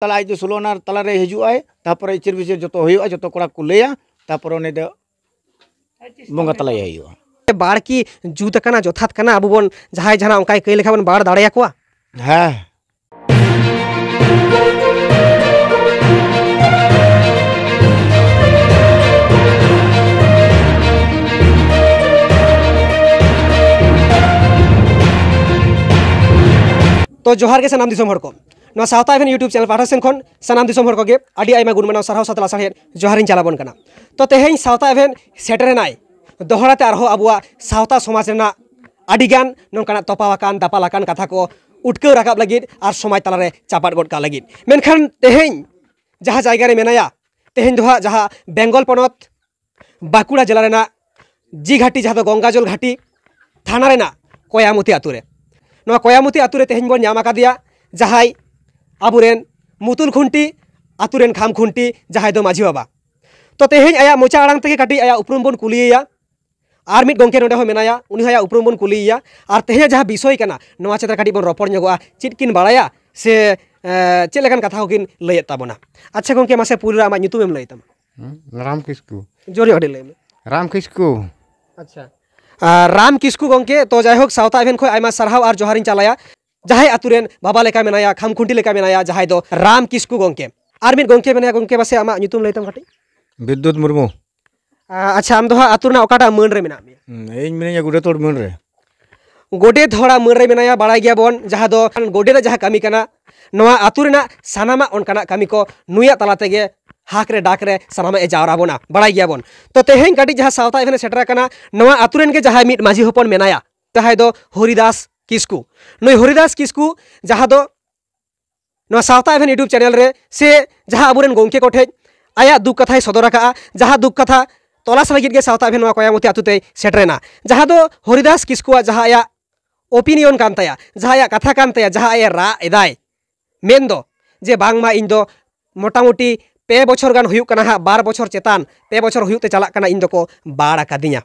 तला इदी सुलो ना तला रे हिजु आए तापर इचिर बिचिर जतो होयो जतो कोडा को लेया तापर ने द बंगा तला आयो की जूत कना जथात कना अबुबन जहाय जना उकाय कै लेखा बन बाड़ दाड़या को हां तो जोहार के से नाम दिसम हड़को ᱱᱚᱣᱟ ᱥᱟᱶᱛᱟ ᱮᱵᱷᱮᱱ ᱤᱭᱩᱴᱩᱵ ᱪᱮᱱᱮᱞ ᱯᱟᱦᱴᱟ ᱥᱮᱱ ᱠᱷᱚᱱ ᱥᱟᱱᱟᱢ ᱫᱤᱥᱚᱢ ᱦᱚᱲ ᱠᱚᱜᱮ ᱟᱹᱰᱤ ᱟᱭᱢᱟ ᱜᱩᱱᱢᱟᱱᱟᱣ ᱥᱟᱨᱦᱟᱣ ᱥᱟᱛᱮ ᱞᱟᱥᱟᱲᱦᱮᱫ ᱡᱚᱦᱟᱨᱤᱧ ᱪᱟᱞᱟᱵᱚᱱ ᱠᱟᱱᱟ ᱛᱚ ᱛᱮᱦᱮᱧ ᱥᱟᱶᱛᱟ ᱮᱵᱷᱮᱱ ᱥᱮᱴᱮᱨᱮᱱᱟᱭ ᱫᱚᱦᱲᱟᱛᱮ ᱟᱨᱦᱚᱸ ᱟᱵᱚᱣᱟᱜ ᱥᱟᱶᱛᱟ ᱥᱚᱢᱟᱡᱽ ᱨᱮᱱᱟᱜ ᱟᱹᱰᱤᱜᱟᱱ ᱱᱚᱝᱠᱟᱱᱟᱜ ᱟᱠᱟᱱ ᱫᱟᱯᱟᱞ ᱟᱠᱟᱱ ᱠᱟᱛᱷᱟ ᱠᱚ ᱩᱴᱠᱟᱹᱣ ᱨᱟᱠᱟᱵ ᱞᱟᱹᱜᱤᱫ ᱟᱨ ᱥᱚᱢᱟᱡᱽ ᱛᱟᱞᱟᱨᱮ ᱪᱟᱯᱟᱫ ᱜᱚᱫ ᱠᱟᱜ ᱞᱟᱹᱜᱤᱫ ᱢᱮᱱᱠᱷᱟᱱ ᱛᱮᱦᱮᱧ ᱡᱟᱦᱟᱸ ᱡᱟᱭᱜᱟ ᱨᱮ ᱢᱮᱱᱟᱭᱟ ᱛᱮᱦᱮᱧ ᱫᱚ ᱦᱟᱸᱜ ᱡᱟᱦᱟᱸ ᱵᱮᱝᱜᱚᱞ ᱯᱚᱱᱚᱛ ᱵᱟᱸᱠᱩᱲᱟ ᱡᱮᱞᱟ ᱨᱮᱱᱟᱜ ᱡᱤ ᱜᱷᱟᱴᱤ ᱡᱟᱦᱟᱸ ᱫᱚ ᱜᱚᱝᱜᱟᱡᱚᱞ ghati ᱛᱷᱟᱱᱟ ᱨᱮᱱᱟᱜ ᱠᱚᱭᱟᱢᱚᱛᱤ ᱟᱛᱩ ᱨᱮ ᱱᱚᱣᱟ ᱠᱚᱭᱟᱢᱚᱛᱤ ᱟᱛᱩ ᱨᱮ ᱛᱮᱦᱮᱧ ᱵᱚᱱ ᱧᱟᱢ ᱟᱠᱟᱫᱮᱭᱟ ᱡᱟᱦᱟᱸᱭ अब मुतुल खुंटी आतुरेन खाम खुंटी जहां दो माझी बाबा तो तेज आया मोचा आड़े कटी आया उपरूम बन कुलिया और मिद गमे मेना आया उपरूम बन कुलिया और तेज जहाँ विषय करना चेतर कटी बन रपड़ चेक बड़ा से चेकान कथा किन लैत तबना अच्छा गमे मैसे पूरा आम लैतम राम किसकू जोर लैम राम किसकू अच्छा राम किसकू गमे तो जैक सावता इवेंट खोज और जोहारिन चलाया जहां अतुरेन बाबा लेका मेनाया खामखुंटी लेका मेनाया जहां राम किस्कु गोंके और मिद गोंके मेनाया गोंके पासे आमा नितुम लैतम काटी विद्युत मुर्मू अच्छा आम दो मन रे मेना मन रे गोडे थोड़ा मन रे मेनाया गया बोन जहां दो गोडे रे जहां कामी कना नवा अतुरना को नुया तलाते डाक हाकरे डाकरे सामामे जावरा बोना बाड़ा गया बोन तो तेहें काटी जहां सावता इफने सेटरा कना नवा अतुरन के जहां मिट माझी होपन मेनाया तो हरिदास किस्कू ᱱᱩᱭ ᱦᱚᱨᱤᱫᱟᱥ ᱠᱤᱥᱠᱩ ᱡᱟᱦᱟᱸ ᱫᱚ ᱱᱚᱣᱟ ᱥᱟᱶᱛᱟ ᱮᱵᱷᱮᱱ ᱤᱭᱩᱴᱩᱵᱽ ᱪᱮᱱᱮᱞ ᱨᱮ ᱥᱮ ᱡᱟᱦᱟᱸ ᱟᱵᱚᱨᱮᱱ ᱜᱚᱢᱠᱮ ᱠᱚ ᱴᱷᱮᱡ ᱟᱭᱟᱜ ᱫᱩᱠ ᱠᱟᱛᱷᱟᱭ ᱥᱚᱫᱚᱨ ᱟᱠᱟᱜᱼᱟ ᱡᱟᱦᱟᱸ ᱫᱩᱠ ᱠᱟᱛᱷᱟ ᱛᱚᱞᱟᱥ ᱞᱟᱹᱜᱤᱫ ᱜᱮ ᱥᱟᱶᱛᱟ ᱮᱵᱷᱮᱱ ᱱᱚᱣᱟ ᱠᱚᱭᱟᱢᱚᱛᱤ ᱟᱛᱩᱛᱮ ᱥᱮᱴᱨᱮᱱᱟ ᱡᱟᱦᱟᱸ ᱫᱚ ᱦᱚᱨᱤᱫᱟᱥ ᱠᱤᱥᱠᱩᱣᱟᱜ ᱡᱟᱦᱟᱸ ᱟᱭᱟᱜ ओपिनियन कान तया जहाँ कथा कान तया जहाँ आया रा एदाय मेन दो जे बांगमा इन दो मोटामुटी पे बचर गान हुयुक कना बार बचर चेतान पे बचर हुयुक ते चलाक कना इन दो को बाड़ अकादिया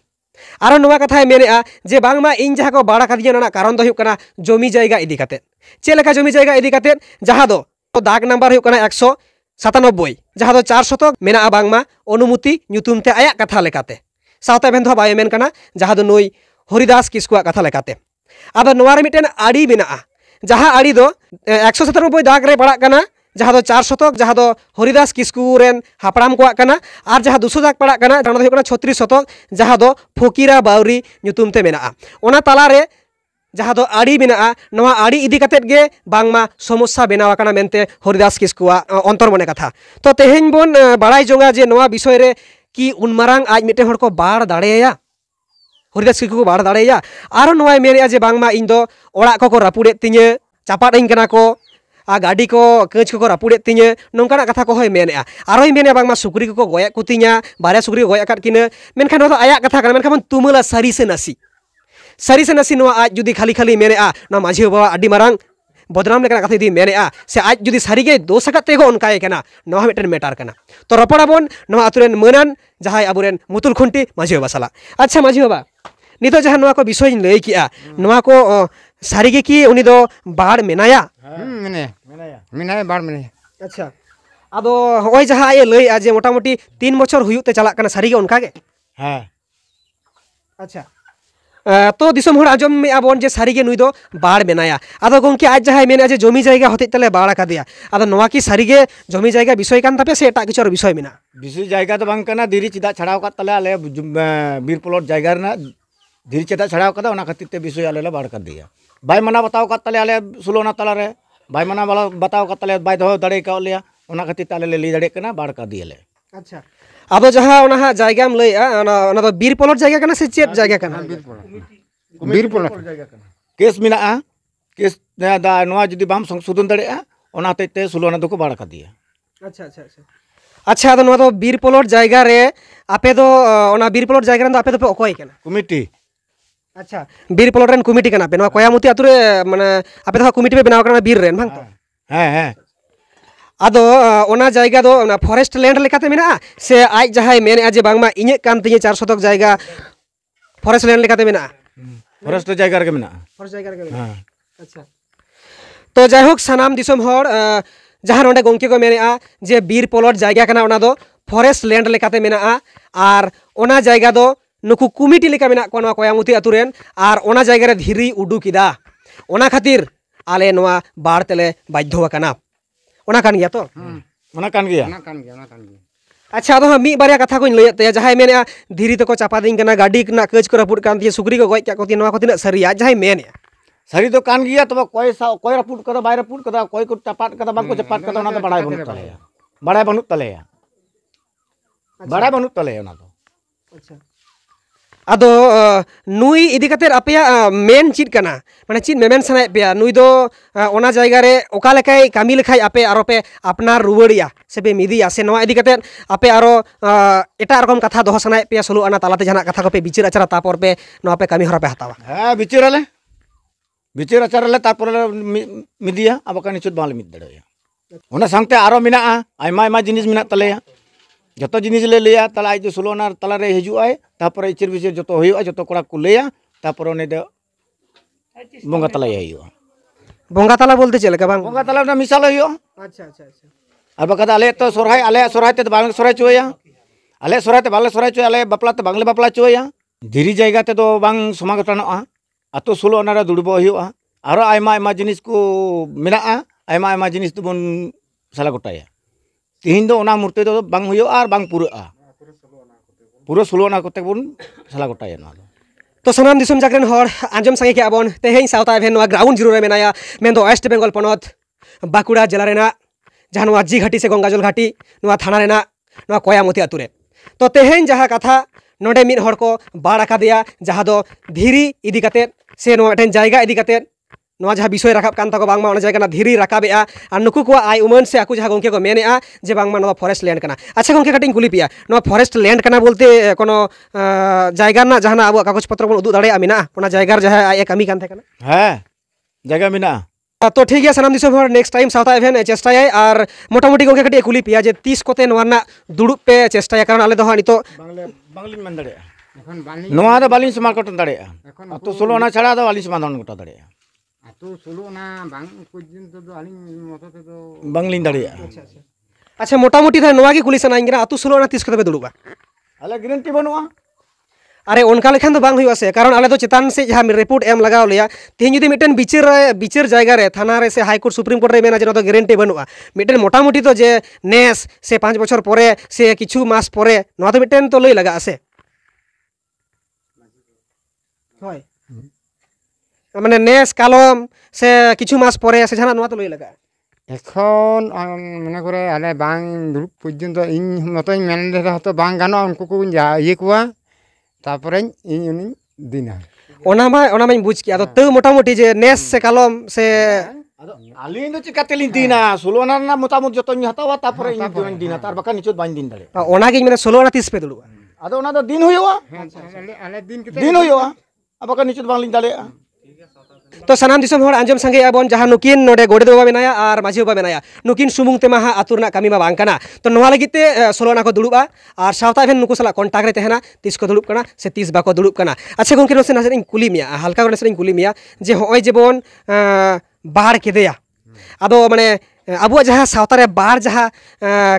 ᱟᱨᱚ ᱱᱚᱣᱟ ᱠᱟᱛᱷᱟᱭ ᱢᱮᱱᱮᱜᱼᱟ ᱡᱮ ᱵᱟᱝᱢᱟ ᱤᱧ ᱡᱟᱦᱟᱸ ᱠᱚ ᱵᱟᱲᱟ ᱠᱟᱫᱤᱧᱟ ᱨᱮᱱᱟᱜ ᱠᱟᱨᱚᱱ ᱫᱚ ᱦᱩᱭᱩᱜ ᱠᱟᱱᱟ ᱡᱚᱢᱤ ᱡᱟᱭᱜᱟ ᱤᱫᱤ ᱠᱟᱛᱮᱫ ᱪᱮᱫ ᱞᱮᱠᱟ ᱡᱚᱢᱤ ᱡᱟᱭᱜᱟ ᱤᱫᱤ ᱠᱟᱛᱮᱫ ᱡᱟᱦᱟᱸ ᱫᱚ ᱫᱟᱜ ᱱᱟᱢᱵᱟᱨ ᱦᱩᱭᱩᱜ ᱠᱟᱱᱟ ᱮᱠᱥᱚ ᱥᱟᱛᱟᱱᱚᱵᱵᱚᱭ ᱡᱟᱦᱟᱸ ᱫᱚ ᱪᱟᱨ ᱥᱚᱛᱚᱠ ᱢᱮᱱᱟᱜᱼᱟ ᱵᱟᱝᱢᱟ ᱚᱱᱩᱢᱚᱛᱤ ᱧᱩᱛᱩᱢᱛᱮ ᱟᱭᱟᱜ ᱠᱟᱛᱷᱟ ᱞᱮᱠᱟᱛᱮ ᱥᱟᱶᱛᱟ ᱵᱮᱱᱫᱷᱟ ᱵᱟᱭ ᱢᱮᱱ ᱠᱟᱱᱟ ᱡᱟᱦᱟᱸ ᱫᱚ ᱱᱩᱭ ᱦᱚᱨᱤᱫᱟᱥ ᱠᱤᱥᱠᱩᱣᱟᱜ ᱠᱟᱛᱷᱟ ᱞᱮᱠᱟᱛᱮ ᱟᱫᱚ ᱱᱚᱣᱟ ᱨᱮ ᱢᱤᱫᱴᱮᱱ ᱟᱹᱰᱤ ᱢᱮᱱᱟᱜᱼᱟ ᱡᱟᱦᱟᱸ ᱟᱹᱰᱤ ᱫᱚ ᱮᱠᱥᱚ ᱥᱟᱛᱟᱱᱚᱵᱵᱚᱭ ᱫᱟᱜ ᱨᱮ ᱯᱟᱲᱟᱜ ᱠᱟᱱᱟ जहाँ चार शतक जहाँ हरिदास किसकू हापड़ाम को और जहाँ दुसोजाक पड़ा छत्तीस शतक जहाँ फकीरा बाउरी ते मेना तलारे जहाँ आड़ी मेना आड़ी इदी कते समस्या बनावना मनते हरिदास किसकू अंतर्मने कथा तो तेहेन बन बड़ा जो जे विषय कि उनमारांग आज मिट्टे को बाढ़ दाड़ेया हरिदास किसकू को बाढ़ दाड़ेया और मेन जे बांगमा इन को रापुड़े तीन चापाट को ᱟᱨ ᱜᱟᱹᱰᱤ ᱠᱚ ᱠᱟᱹᱡ ᱠᱚᱠᱚ ᱨᱟᱹᱯᱩᱫᱮᱫ ᱛᱤᱧᱟᱹ ᱱᱚᱝᱠᱟᱱᱟᱜ ᱠᱟᱛᱷᱟ ᱠᱚᱦᱚᱸᱭ ᱢᱮᱱᱮᱜᱼᱟ ᱟᱨᱦᱚᱸᱭ ᱢᱮᱱᱮᱜᱼᱟ ᱵᱟᱝᱢᱟ ᱥᱩᱠᱨᱤ ᱠᱚᱠᱚ ᱜᱚᱡ ᱮᱫ ᱠᱚᱛᱤᱧᱟ ᱵᱟᱨᱭᱟ ᱥᱩᱠᱨᱤ ᱜᱚᱡ ᱟᱠᱟᱫ ᱠᱤᱱᱟᱹ ᱢᱮᱱᱠᱷᱟᱱ ᱱᱚᱣᱟ ᱫᱚ ᱟᱭᱟᱜ ᱠᱟᱛᱷᱟ ᱠᱟᱱᱟ ᱢᱮᱱᱠᱷᱟᱱ ᱵᱚᱱ ᱛᱩᱢᱟᱹᱞᱟ ᱥᱟᱹᱨᱤ ᱥᱮ ᱱᱟᱥᱤ ᱥᱟᱹᱨᱤ ᱥᱮ ᱱᱟᱥᱤ ᱱᱚᱣᱟ ᱟᱡ ᱡᱩᱫᱤ ᱠᱷᱟᱹᱞᱤ ᱠᱷᱟᱹᱞᱤ ᱢᱮᱱᱮᱜᱼᱟ ᱱᱚᱣᱟ ᱢᱟᱹᱡᱷᱤ ᱵᱟᱵᱟ ᱟᱹᱰᱤ ᱢᱟᱨᱟᱝ बदनाम लेकर कथा जुदी मेने से आज जुदी सारीगे दोष कते गो उनकाय केना नवा मिटन मेटार केना तो रपड़ाबन नवा आतुरेन मनान जहाय आबुरेन मुतुल खुंटी माझी बाबा साला अच्छा माझी बाबा नितो जहां नवा को विषय लय किया नवा को सारी की उनी दो बाढ़ मेनाया हाँ। हम्म, मेनाया मेनाया बाढ़ मेनाया अच्छा अब हॉय जहाँ ये लई आज मोटी तीन बच्चों हुयुते चला करना सारी के उनका के हाँ अच्छा तो दिसम हर आजम में अब जे सारी के नुई दो बाढ़ मेनाया अब गोमके आज जहाँ मेन आज जमी जगह होते तले बाढ़ का दिया अब नवा की सारी के जमी जगह विषय कान तपे से एटा किचर विषय मेना विषय जगह तो बांग करना धीरे चिदा छड़ाव का तले आले बीर प्लॉट जगह ना धीरे चिदा छड़ाव का था उना खातिर विषय आले बाढ़ कर दिया भाई मना बताओ का तले आले सुलोना तला रे भाई मना वाला बताओ का तले भाई धो दड़े का लिया उना खति तले ले ली दड़े के ना बाड़ का दिए ले अच्छा अब जहां उना हा जायगा हम ले आ ना वीर तो पोलट जायगा कना से चेत जायगा कना वीर पोलट केस मिला आ केस दा नवा जदी बाम संशोधन दड़े आ उना ते ते सुलोना दुख तो बाड़ का दिए अच्छा अच्छा अच्छा अच्छा अच्छा तो नवा तो वीर आपे तो उना वीर तो आपे तो कमिटी ᱟᱪᱪᱷᱟ ᱵᱤᱨ ᱯᱚᱞᱚᱴ ᱨᱮᱱ ᱠᱚᱢᱤᱴᱤ ᱠᱟᱱᱟ ᱯᱮ ᱱᱚᱣᱟ ᱠᱚᱭᱟᱢᱩᱛᱤ ᱟᱛᱩ ᱨᱮ ᱢᱟᱱᱮ ᱟᱯᱮ ᱫᱚ ᱠᱚᱢᱤᱴᱤ ᱯᱮ ᱵᱮᱱᱟᱣ ᱠᱟᱱᱟ ᱵᱤᱨ ᱨᱮᱱ ᱵᱟᱝ ᱛᱚ ᱦᱮᱸ ᱦᱮᱸ ᱟᱫᱚ ᱚᱱᱟ ᱡᱟᱭᱜᱟ ᱫᱚ ᱚᱱᱟ ᱯᱷᱚᱨᱮᱥᱴ ᱞᱮᱱᱰ ᱞᱮᱠᱟᱛᱮ ᱢᱮᱱᱟᱜᱼᱟ ᱥᱮ ᱟᱡ ᱡᱟᱦᱟᱸᱭ ᱢᱮᱱᱮᱜᱼᱟ ᱡᱮ ᱵᱟᱝᱢᱟ ᱤᱧᱟᱹᱜ ᱠᱟᱱ ᱛᱤᱧᱟᱹ ᱪᱟᱨ ᱥᱚᱛᱚᱠ ᱡᱟᱭᱜᱟ ᱯᱷᱚᱨᱮᱥᱴ ᱞᱮᱱᱰ ᱞᱮᱠᱟᱛᱮ ᱢᱮᱱᱟᱜᱼᱟ ᱯᱷᱚᱨᱮᱥᱴ ᱡᱟᱭᱜᱟ ᱨᱮᱜᱮ ᱢᱮᱱᱟᱜᱼᱟ ᱯᱷᱚᱨᱮᱥᱴ ᱡᱟᱭᱜᱟ ᱨᱮᱜᱮ ᱢᱮᱱᱟᱜᱼᱟ ᱟᱪᱪᱷᱟ ᱛᱚ ᱡᱟᱭᱦᱳᱠ ᱥᱟᱱᱟᱢ ᱫᱤᱥᱚᱢ ᱦᱚᱲ ᱡᱟᱦᱟᱸ ᱱᱚᱰᱮ ᱜᱚᱝᱠᱮ ᱠᱚ ᱢᱮᱱᱮᱜᱼᱟ ᱡᱮ ᱵᱤᱨ ᱯᱚᱞᱚᱴ ᱡᱟᱭᱜᱟ ᱠᱟᱱᱟ ᱚᱱᱟ ᱫᱚ ᱯᱷᱚᱨᱮᱥᱴ ᱞᱮᱱᱰ ᱞᱮᱠᱟᱛᱮ ᱢᱮᱱᱟᱜᱼᱟ ᱟᱨ ᱚᱱᱟ ᱡᱟᱭᱜᱟ ᱫᱚ नुकू कमिटी मे मेना को नवा कोयामुती अतुरेन धीरी खातिर आले नवा तेले गया तो अच्छा तो मी बारे कथा को लय तया जहाय मेने धीरी चापा दी गाडी कना कज को रापूद कर सुकरी को गज कहते को सारी को तिना सरिया जहाय तो कान गया तब कय कय रापूद रपुट कदा बाय को चपाट कदा बाको चपाट कदा ओना बनू बड़ाय अच्छा अदो नुई इदी कते अपया मेन चित कना माने चित मेमेन सनाय पे नुई दो ओना जायगा रे ओका लेखाय कामी लेखाय से पे मिदिया से आपे और एट रकम कथा दोह सनाय पे सोलु आना तालाते कथा को पे विचर आचारा तापर पे नवा पे कामी हरा पे हतावा हां बिचिर आले बिचिर आचार आले तापर मिदिया अब कानी बाल मिद दड़या संगते आरो मिना Aima Aima Jatuh jenis lele ya, tala itu sulonar tala re hiju ay tapor ichir bichir joto jatuh kurang kora ya, tapi orang ini one de bonga tala ya hiu. Bunga tala bolte chelka bang Bunga tala udah misalnya hiu? acha acha acha ar bakata ale itu surai, ale sorhai te bang sorhai chuya ale surai itu bang surai chuya ale bapla itu bangle bapla chuya diri jaga itu do bang somagatano a atau sulonar dulu bohiu? a aro aima aima jinis ku mena a aima aima jinis tu bon sala gotaya ᱛᱤᱦᱤᱧ ᱫᱚ ᱚᱱᱟ ᱢᱩᱨᱛᱤ ᱫᱚ ᱵᱟᱝ ᱦᱩᱭᱩᱜᱼᱟ ᱟᱨ तो सामान दिसम जागरण हर आंजम संगे के बन तेहें सावता एभेन ग्राउंड जीरो रे मेनाया मेन दो वेस्ट बेंगल पनत बाकुड़ा जिला रेना जहाँ जी घाटी से गंगाजल घाटी नवा थाना रेना नवा कोयामती आतुरे तो तेहें जहाँ कथा नोडे मिन हर को बाड़ आका दिया जहाँ दो धीरी इदी कते से नवा एटेन इदी ना जहाँ विषय रखा कान जगह धीरी रकाबे और नुक को आई उमान से आपको जहाँ गमे को मेने जे बांगा फॉरेस्ट लैंड अच्छा गमे कटे फरेस्ट फॉरेस्ट लैंड बोलते को जगह जहाँ अब कागज पत्र बन उदू दाड़ा जैगार जहाँ आय कमी हाँ जगह मेना तो ठीक है सामान दिसम नेक्स्ट टाइम सावता एवं चेस्टा और मोटामुटी गोके कटे पे जे तीस को दुड़ पे चेष्टाय कारण अलग दो नितो बांगले दाड़ा बाली समार गोटा दाड़ा तो सोलो छाड़ा बाली समाधान गोटा दाड़ा ᱟᱛᱳ ᱥᱳᱞᱳᱱᱟ ᱵᱟᱝ ᱯᱚᱨᱡᱚᱱᱛᱚ ᱫᱚ ᱟᱹᱞᱤᱧ ᱢᱚᱛᱚ ᱛᱮᱫᱚ ᱵᱟᱝᱞᱤᱧ ᱫᱟᱲᱮᱭᱟᱜᱼᱟ ᱟᱪᱪᱷᱟ ᱟᱪᱪᱷᱟ ᱟᱪᱪᱷᱟ ᱢᱚᱴᱟᱢᱩᱴᱤ ᱛᱟᱦᱚᱞᱮ ᱱᱚᱣᱟ ᱜᱮ ᱠᱩᱞᱤ ᱥᱟᱱᱟᱧ ᱠᱟᱱᱟ ᱟᱛᱳ ᱥᱳᱞᱳᱱᱟ ᱛᱤᱥ ᱠᱚᱛᱮ ᱯᱮ ᱫᱩᱲᱩᱵᱼᱟ ᱟᱞᱮ ᱜᱮᱨᱮᱱᱴᱤ ᱵᱟᱹᱱᱩᱜᱼᱟ अरे उनका लेखान तो बांग हुआ से कारण आले तो चितान से जहाँ रिपोर्ट एम लगाव लिया तेहन जुदी मिटन बिचर बिचर जगह रे थाना रे से हाई कोर्ट सुप्रीम कोर्ट रे मेना जेना तो गारंटी बनुआ मिटन मोटामुटी तो जे नेस से पांच बछर परे से किछु मास परे नवा तो मिटन तो लई लगा से होय মানে নেস কালম সে কিছু মাস পরে সে জানা নোয়া তো লই লাগা এখন মনে করে আলে বাং দুড়ুব পর্যন্ত ইন মতই মেনে হয়তো বাং গানো উনকু কো ইয়ে কোয়া তারপরে ইন উনি দিনা ওনা মা ওনা মাই বুঝ কি আদো তো মোটামুটি যে নেস সে কালম সে আলিন তো চিকাতে লিন দিনা সুলোনা না মোটামুট যত হাতাওয়া তারপরে ইন দিন দিনা তার বাকা নিচুত বাং দিন দাঁড়ে ওনা কি মানে সুলোনা তিস পে দুড়ুবা আদো ওনা তো দিন হইওয়া আলে দিন কিতে দিন হইওয়া আবাকা নিচুত বাং লিন দাঁড়ে तो सामान दिसम संगे बन जहां नुकिन नोडे गोडे बाबा और माझी बाबा मेना नुकिन सुमुंग ते महा आतुर ना तो नोवा सोलोना को दुड़ुबा और सावता भेन नुकु सला कांटेक्ट रे तीस को दुड़ुब कना से तीस बाको दुड़ुब कना अच्छा गोंके ना नसे कुली मे हल्का नसे कुली मिया जे होय जे बोन बाहर अब आदो माने अब जहाँ सावतारे बार जहाँ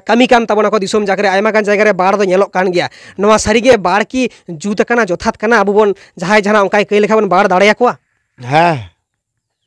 कमी कान तबना को दिसम जागरे आयमा जगह बार दो गया नवा बार की जूत कना अब बोन जहाँ जहाँ उनका कई लेखा बन बार दाड़े कोआ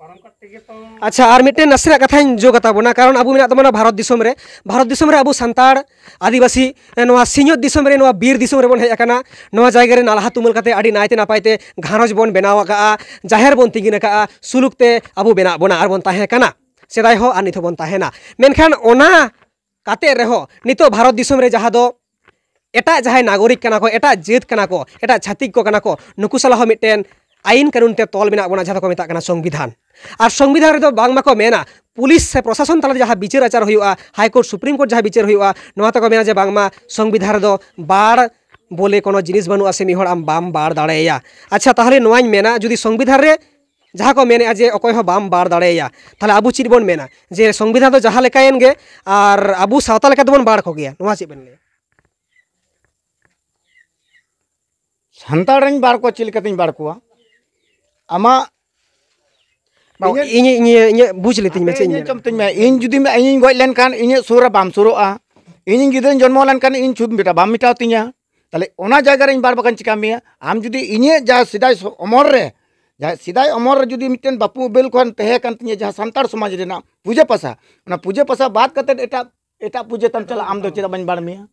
अच्छा और मिट्टे नसे कथाई जो कारण अब भारत दिसम रे भारत दिसम रे अब सानतार आदिवासी सिंहत दिसम रे बीर दिसम रे बन हेकना जगह नाला तुमल नायते नापायते घारज बन बनाव का जाहेर बन तिगिन का सुलूकते अब बना बना और बन तहेकना सेदाय हो और निथो भारत दिसम रे जहां नागरिक कना को एटा जेत कना को एटा सलाह मिट्टेन आईन कानून तल मे जो संविधान और संविधान बामा को मेना पुलिस से प्रशासन तला जहाँ विचार आचार हुआ हाईकोर्ट सुप्रीम कोर्ट जहाँ विचार हुआ तक मेना जेमा संविधान बार बोले को जिस बनूआ से मिहड़ बाम बार दाड़ा अच्छा तेल नवा मेना जो संविधान जहाँ को मेने जे अक बाम बार दाड़ा तेल अब चीज बन मेना जे संविधान जहाँ लेकिन और अब सावता लेकर बन बाढ़ चेक बन लाइ बार को चलकर बाढ़ ᱟᱢᱟᱜ ᱤᱧ ᱤᱧ ᱤᱧ ᱵᱩᱡ ᱞᱤᱛᱤᱧ ᱢᱮ ᱪᱮᱫ ᱤᱧ ᱪᱚᱢᱛᱤᱧ ᱢᱮ ᱤᱧ ᱡᱩᱫᱤ ᱤᱧᱤᱧ ᱜᱚᱡ ᱞᱮᱱᱠᱷᱟᱱ ᱤᱧᱟᱹᱜ ᱥᱩᱨ ᱨᱮ ᱵᱟᱢ ᱥᱩᱨᱚᱜᱼᱟ ᱤᱧᱤᱧ ᱜᱤᱫᱽᱨᱟᱹᱧ ᱡᱚᱱᱢᱚ ᱞᱮᱱᱠᱷᱟᱱ ᱤᱧ ᱪᱷᱩᱛ ᱵᱮᱴᱟ ᱵᱟᱢ ᱢᱮᱴᱟᱣ ᱛᱤᱧᱟ ᱛᱟᱦᱞᱮ ᱚᱱᱟ ᱡᱟᱭᱜᱟ ᱨᱮ ᱤᱧ ᱵᱟᱨ ᱵᱟᱠᱟᱧ ᱪᱤᱠᱟ ᱢᱮᱭᱟ ᱟᱢ ᱡᱩᱫᱤ ᱤᱧᱟᱹᱜ ᱡᱟᱦᱟᱸ ᱥᱮᱫᱟᱭ ᱚᱢᱚᱨ ᱨᱮ ᱡᱟᱦᱟᱸ ᱥᱮᱫᱟᱭ ᱚᱢᱚᱨ ᱨᱮ ᱡᱩᱫᱤ ᱢᱤᱫᱴᱮᱱ ᱵᱟᱯᱩ ᱵᱮᱞ ᱠᱷᱚᱱ ᱛᱟᱦᱮᱸ ᱠᱟᱱ ᱛᱤᱧᱟᱹ ᱡᱟᱦᱟᱸ ᱥᱟᱱᱛᱟᱲ ᱥᱚᱢᱟᱡᱽ ᱨᱮᱱᱟᱜ ᱯᱩᱡᱟᱹ ᱯᱟᱥᱟ ᱚᱱᱟ ᱯᱩᱡᱟᱹ ᱯᱟᱥᱟ ᱵᱟᱫ ᱠᱟᱛᱮᱫ ᱮᱴᱟᱜ ᱮᱴᱟᱜ ᱯᱩᱡᱟᱹ ᱛᱟᱢ ᱪᱟᱞᱟᱜ ᱟᱢ ᱫᱚ ᱪᱮᱫᱟᱜ ᱵᱟᱹᱧ ᱵᱟᱲ ᱢᱮᱭᱟ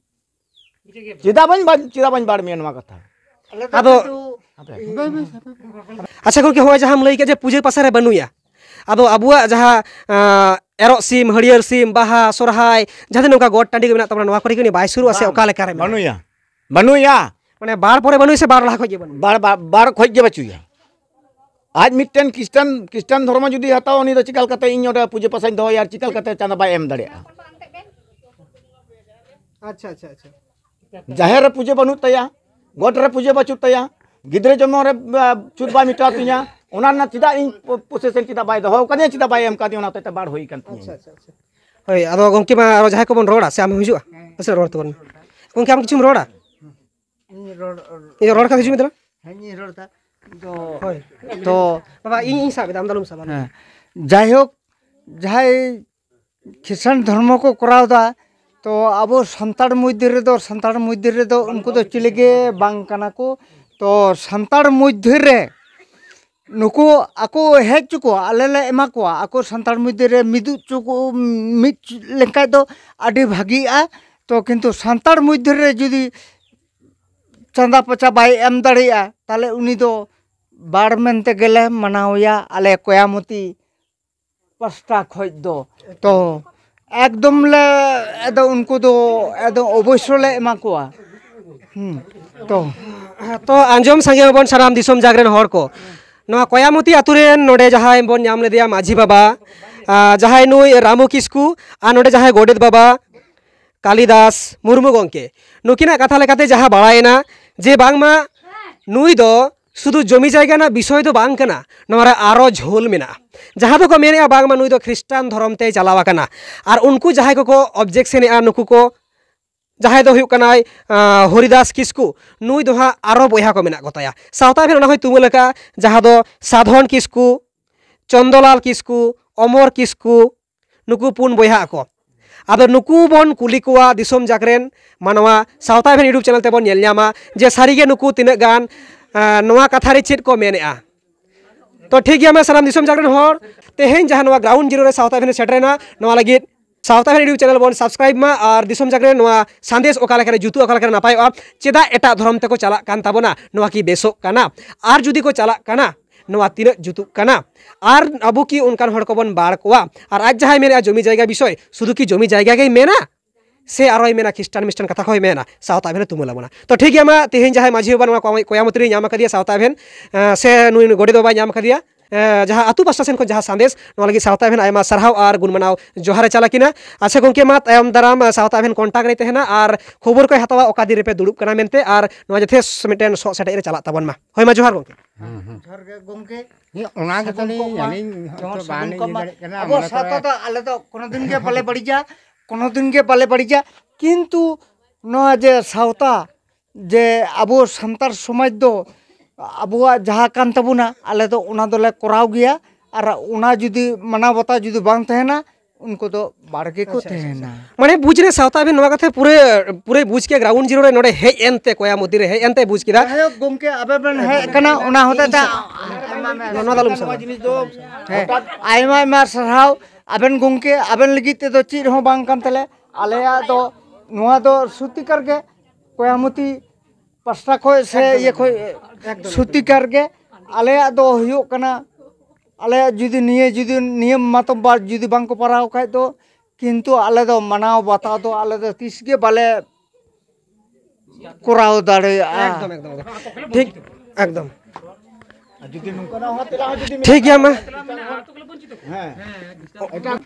ᱪᱮᱫᱟᱜ ᱵᱟᱹᱧ ᱪᱮᱫᱟᱜ ᱵᱟᱹᱧ ᱵᱟᱲ ᱢᱮᱭᱟ ᱱᱚᱣᱟ ᱠᱟᱛᱷᱟ ᱟᱫᱚ अच्छा गोके हवा जहाँ लई के पूजे पासा बनुया अब अबुआ जहां एरो सिम हरियर सिम बाहा सोरहाय जदे नका गोट टांडी टाँडी बना नवा करी के बाय शुरू से ओकाले बनुया बनुया माने बार परे बनुई से बार लाख खोजे बन बार बार खोज खोजे बचुया आज मिटेन क्रिस्टन क्रिस्टन धर्म जदी हता ओनी तो चिकल कते इन ओटा पूजे पसाई दो यार चिकल कते चांदा बाय एम दड़े अच्छा अच्छा अच्छा जाहिर पूजे बनु तया गोट रे पूजे बचु तया गिद्रे जमो चुद बिटवा चेदा पोसेसन चेदा बै दौकान चेदा बम करते बाढ़ गमे अच्छा, अच्छा, अच्छा। जहाँ को बन रहा से आम हजू हाँ। से रोड तब गए कि रोड रोड हजू में हाँ, तो, तो बाबा हाँ। जो जहाँ ख्रीटान धर्म को करावदा तो अब सानाड़ मध्य रेद सानाड़ मध्य रेद उनको तो चिलेगे बांकना को তো সান্তার মধ্যে রে নুকু আকু হেজ চুকো আলেলে এমা কোয়া আকু সান্তার মধ্যে রে মিদু চুকো মিদ লেখাই তো আডি ভাগি আ তো কিন্তু সান্তার মধ্যে রে যদি চাঁদা পচা বাই এম দাঁড়িয়া তাহলে উনি তো বার মেনতে গেলে মানাওয়া আলে কয়ামতি পাঁচটা খোঁজ দো তো একদম লে এদ উনকু দো এদ অবশ্যলে এমা কোয়া হুম ᱛᱚ ᱛᱚ ᱟᱸᱡᱚᱢ ᱥᱟᱸᱜᱮ ᱦᱚᱸᱵᱚᱱ ᱥᱟᱱᱟᱢ ᱫᱤᱥᱚᱢ ᱡᱟᱜ ᱨᱮᱱ ᱦᱚᱲ ᱠᱚ ᱱᱚᱣᱟ ᱠᱚᱭᱟᱢᱚᱛᱤ ᱟᱛᱳ ᱨᱮᱱ ᱱᱚᱰᱮ ᱡᱟᱦᱟᱸᱭ ᱵᱚᱱ ᱧᱟᱢ ᱞᱮᱫᱮᱭᱟ ᱢᱟᱹᱡᱷᱤ ᱵᱟᱵᱟ ᱡᱟᱦᱟᱸᱭ ᱱᱩᱭ ᱨᱟᱢᱩ ᱠᱤᱥᱠᱩ ᱟᱨ ᱱᱚᱰᱮ ᱡᱟᱦᱟᱸᱭ ᱜᱚᱰᱮᱛ ᱵᱟᱵᱟ ᱠᱟᱞᱤᱫᱟᱥ ᱢᱩᱨᱢᱩ ᱜᱚᱝᱠᱮ ᱱᱩᱠᱤᱱᱟᱜ ᱠᱟᱛᱷᱟ ᱞᱮᱠᱟᱛᱮ ᱡᱟᱦᱟᱸ ᱵᱟᱲᱟᱭᱮᱱᱟ ᱡᱮ ᱵᱟᱝᱢᱟ ᱱᱩᱭ ᱫᱚ শুধু জমি জায়গা না বিষয় তো বাং কানা নরা আরো ঝোল মেনা যাহা দোকো মেনে বাংমা নুই দো খ্রিস্টান ধর্মতে চালাওয়া কানা আর উনকু যাহাই কোকো অবজেকশন এ আর নুকু কো जहाँ दो हरिदास किसकु नुई दो आरो बहा को मेना कोताया सावता फिर तुमल जहाँ साधन किसकु चंदलाल किसकु अमर किसकु नुकु पुन बहा को अब नुकु बन कुली कोआ दिसम जाकरेन मानवा सावता फिर यूट्यूब चैनल तेबन जे सारीगे नुक तिना गान कथा रे को मेनेआ तो ठीक है मैं सामान दिसम जाकरेन हर जहाँ ग्राउंड जीरो सावता फिर सेटरेना लगे सावता फेर यूट्यूब चैनल बन सब्सक्राइब मा और दिसम जागरे नवा संदेश ओका लेकर जुतु ओका लेकर नापाय और चेदा एटा धर्म ते को चला कान ताबना नवा की बेसो काना और जुदी को चला काना नवा तीन जुतु काना और अबु की उनकान हड़ बन बाड़ कोआ और आज जहां मेरे जमी जायगा विषय सुदु की जमी जायगा गे मेना से आरोय मेना ख्रिस्टान मिस्टान कथा कोई मेना सावता भेन तुम लबना तो ठीक है तेहन जहां माझी बान कोयामतरी नाम करिया सावता भेन से नुई गोडे दो बाय नाम करिया जहाँ अतु पास्टा सेन जहाँ और गुणमाना जोहारे चला कि अच्छा गोमके मा दाराम सावता भेन कॉन्टैक्ट रे तेना और खबर को हतावा अका दिन पे दुड़ब करना मेनते और जथे सो सेटे रे चला तबन मा होय जोहार गोमके पाले जा जे सावता जे अब सानतार समाज दो ᱟᱵᱚᱣᱟᱜ ᱡᱟᱦᱟᱸ ᱠᱟᱱ ᱛᱟᱵᱚᱱᱟ ᱟᱞᱮ ᱫᱚ ᱚᱱᱟ ᱫᱚᱞᱮ ᱠᱚᱨᱟᱣ ᱜᱮᱭᱟ बता ᱚᱱᱟ ᱡᱩᱫᱤ ᱢᱟᱱᱟᱣ उनको तो बाड़गे को तेना माने बुझ रे सावता भी नवा कथे पूरे पूरे बुझ के ग्राउंड जीरो रे नडे हे एनते कोया मुदी रे हे एनते बुझ किदा हे गुम के अबे बन हे कना उना होता ता नोना दालुम सा जिनिस दो मार सरहाव अबेन गुम के अबेन लगी ते तो चीर हो बांग कन तले आलेया तो नोआ तो सुती करके कोया मुती पस्टा को से ये कोई ᱥᱩᱛᱤᱠᱟᱨ ᱜᱮ ᱟᱞᱮᱭᱟᱜ ᱫᱚ ᱦᱩᱭᱩᱜ ᱠᱟᱱᱟ ᱟᱞᱮᱭᱟᱜ ᱡᱩᱫᱤ ᱱᱤᱭᱟᱹ ᱡᱩᱫᱤ ᱱᱤᱭᱟᱹ ᱢᱟᱛᱚ ᱡᱩᱫᱤ ᱵᱟᱝᱠᱚ ᱯᱟᱨᱟᱣ ᱠᱷᱟᱡ ᱫᱚ ᱠᱤᱱᱛᱩ ᱟᱞᱮ ᱫᱚ ᱢᱟᱱᱟᱣ ᱵᱟᱛᱟᱣ ᱫᱚ ᱟᱞᱮ ᱫᱚ ᱛᱤᱥ ᱜᱮ ᱵᱟᱞᱮ ᱠᱚᱨᱟᱣ ᱫᱟᱲᱮᱭᱟᱜᱼᱟ ᱴᱷᱤᱠ ᱮᱠᱫᱚᱢ ठीक है मा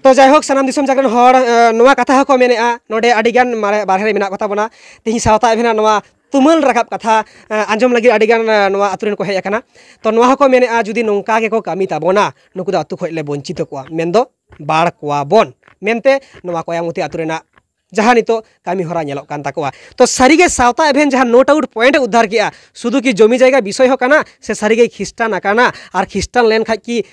तो जयहोक सामान दिसम जागरण हर नवा कथा को मेने नोडे अडिगान बारहे मेना कोता बना तेही सावता एभना नवा तुमल रखा कथा आजम लगे अतुन को हेकना तो को मेने जुदी नौका को कमी ताबना नुकू अतु खोले वंचित बाड़ को बन अतुना जहाँ नित तो कमी हरा तो सारीगे सावता एभेन जहाँ नोट आउट पॉइंट उद्धार किया शुद्ध की जमी जगह विषय होना से सारीगे खिस्टान आकाना और खिस्टान लेन खा कि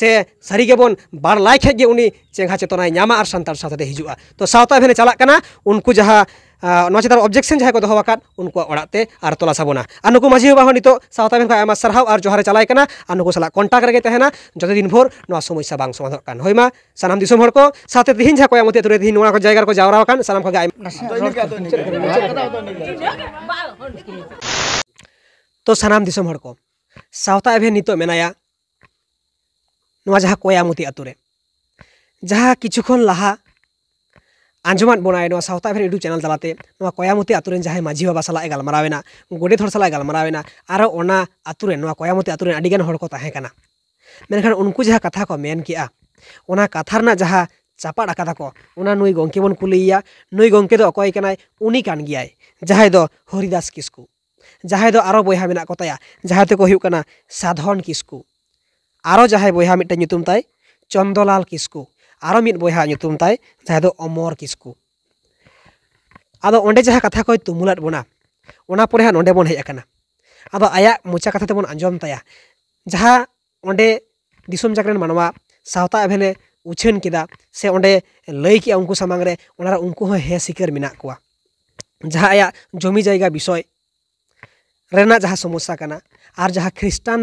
से सारीगे बन बाड़ लाई खाजे उनी चेतन चेतना और सानतार साथे हजुआ तो सावता एभेन चलाना उनको जहाँ ᱱᱚᱣᱟ ᱪᱮᱛᱟᱱ ᱚᱵᱡᱮᱠᱥᱮᱱ ᱡᱟᱦᱟᱸᱭ ᱠᱚ ᱫᱚᱦᱚ ᱟᱠᱟᱫ ᱩᱱᱠᱩᱣᱟᱜ ᱚᱲᱟᱜ ᱛᱮ ᱟᱨ ᱛᱚᱞᱟᱥ ᱟᱵᱚᱱᱟ ᱟᱨ ᱱᱩᱠᱩ ᱢᱟᱹᱡᱷᱤ ᱵᱟᱵᱟ ᱦᱚᱸ ᱱᱤᱛᱚᱜ ᱥᱟᱶᱛᱟ ᱢᱮᱱ ᱠᱷᱚᱱ ᱟᱭᱢᱟ ᱥᱟᱨᱦᱟᱣ ᱟᱨ ᱡᱚᱦᱟᱨᱮ ᱪᱟᱞᱟᱭ ᱠᱟᱱᱟ ᱟᱨ ᱱᱩᱠᱩ ᱥᱟᱞᱟᱜ ᱠᱚᱱᱴᱟᱠᱴ ᱨᱮᱜᱮ ᱛᱟᱦᱮᱱᱟ ᱡᱚᱛᱚ ᱫᱤᱱ ᱵᱷᱳᱨ ᱱᱚᱣᱟ ᱥᱚᱢᱚᱥᱥᱟ ᱵᱟᱝ ᱥᱚᱢᱟᱫᱷᱟᱱᱚᱜ ᱠᱟᱱ ᱦᱳᱭ ᱢᱟ ᱥᱟᱱᱟᱢ ᱫᱤᱥᱚᱢ ᱦᱚᱲ ᱠᱚ ᱥᱟᱶᱛᱮ ᱛᱮᱦᱮᱧ ᱡᱟᱦᱟᱸ ᱠᱚ ᱟᱢᱚᱛᱮ ᱛᱩᱨᱮ ᱛᱮᱦᱮᱧ ᱱᱚᱣᱟ ᱠᱚ ᱡᱟᱭᱜᱟ ᱨᱮᱠᱚ ᱡᱟᱣᱨᱟ ᱟᱠᱟᱱ ᱥᱟᱱᱟᱢ ᱠᱚᱜᱮ ᱛᱚ ᱥᱟᱱᱟᱢ ᱫᱤᱥᱚᱢ ᱦᱚᱲ ᱠᱚ ᱥᱟᱶᱛᱟ ᱮᱵᱷᱮᱱ ᱱᱤᱛᱚᱜ ᱢᱮᱱᱟᱭᱟ ᱱᱚᱣᱟ ᱡᱟᱦᱟᱸ ᱠᱚᱭᱟᱢᱚᱛᱤ ᱟᱛᱩᱨᱮ ᱡᱟᱦᱟᱸ ᱠᱤᱪᱷᱩ ᱠᱷᱚᱱ ᱞᱟᱦᱟ आंजुमान बनाए सावता फेर यूट्यूब चैनल चलाते कयामती आतुर जहाँ माझी बाबा साला गलमारावेना गोडेत साला गलमारावेना और आतुर कयामती आतुर उनको जहाँ कथा को मेन किया कथा जहाँ चापाड़ का नई गंके बन कुलिया नई गंके उनी कान गियाय जहाँ हरिदास किस्कु जहाँ दो बहा मेना कोताया जहाँ ते साधन किस्कु और जहाँ बहा मिट्टे चंदलाल किस्कु ᱟᱨᱚ ᱢᱤᱫ ᱵᱚᱭᱦᱟ ᱧᱩᱛᱩᱢ ᱛᱟᱭ ᱡᱟᱦᱟᱸ ᱫᱚ ᱚᱢᱚᱨ ᱠᱤᱥᱠᱩ ᱟᱫᱚ ᱚᱸᱰᱮ ᱡᱟᱦᱟᱸ ᱠᱟᱛᱷᱟ ᱠᱚᱭ ᱛᱩᱢᱩᱞᱟᱫ ᱵᱚᱱᱟ ᱚᱱᱟ ᱯᱚᱨᱮ ᱦᱟᱸᱜ ᱱᱚᱸᱰᱮ ᱵᱚᱱ ᱦᱮᱡ ᱟᱠᱟᱱᱟ ᱟᱫᱚ ᱟᱭᱟᱜ ᱢᱚᱪᱟ ᱠᱟᱛᱷᱟ ᱛᱮᱵᱚᱱ ᱟᱸᱡᱚᱢ ᱛᱟᱭᱟ ᱡᱟᱦᱟᱸ ᱚᱸᱰᱮ ᱫᱤᱥᱚᱢ ᱡᱟᱠ ᱨᱮᱱ ᱢᱟᱱᱣᱟ ᱥᱟᱶᱛᱟ ᱮᱵᱷᱮᱱᱮ ᱩᱪᱷᱟᱹᱱ ᱠᱮᱫᱟ ᱥᱮ ᱚᱸᱰᱮ ᱞᱟᱹᱭ ᱠᱮᱜᱼᱟ ᱩᱱᱠᱩ ᱥᱟᱢᱟᱝ ᱨᱮ ᱚᱱᱟᱨᱮ ᱩᱱᱠᱩ ᱦᱚᱸ ᱦᱮᱸ ᱥᱤᱠᱟᱹᱨ ᱢᱮᱱᱟᱜ ᱠᱚᱣᱟ ᱡᱟᱦᱟᱸ ᱟᱭᱟᱜ ᱡᱚᱢᱤ ᱡᱟᱭᱜᱟ ᱵᱤᱥᱚᱭ ᱨᱮᱱᱟᱜ ᱡᱟᱦᱟᱸ ᱥᱚᱢᱚᱥᱥᱟ ᱠᱟᱱᱟ ᱟᱨ ᱡᱟᱦᱟᱸ ᱠᱷᱨᱤᱥᱴᱟᱱ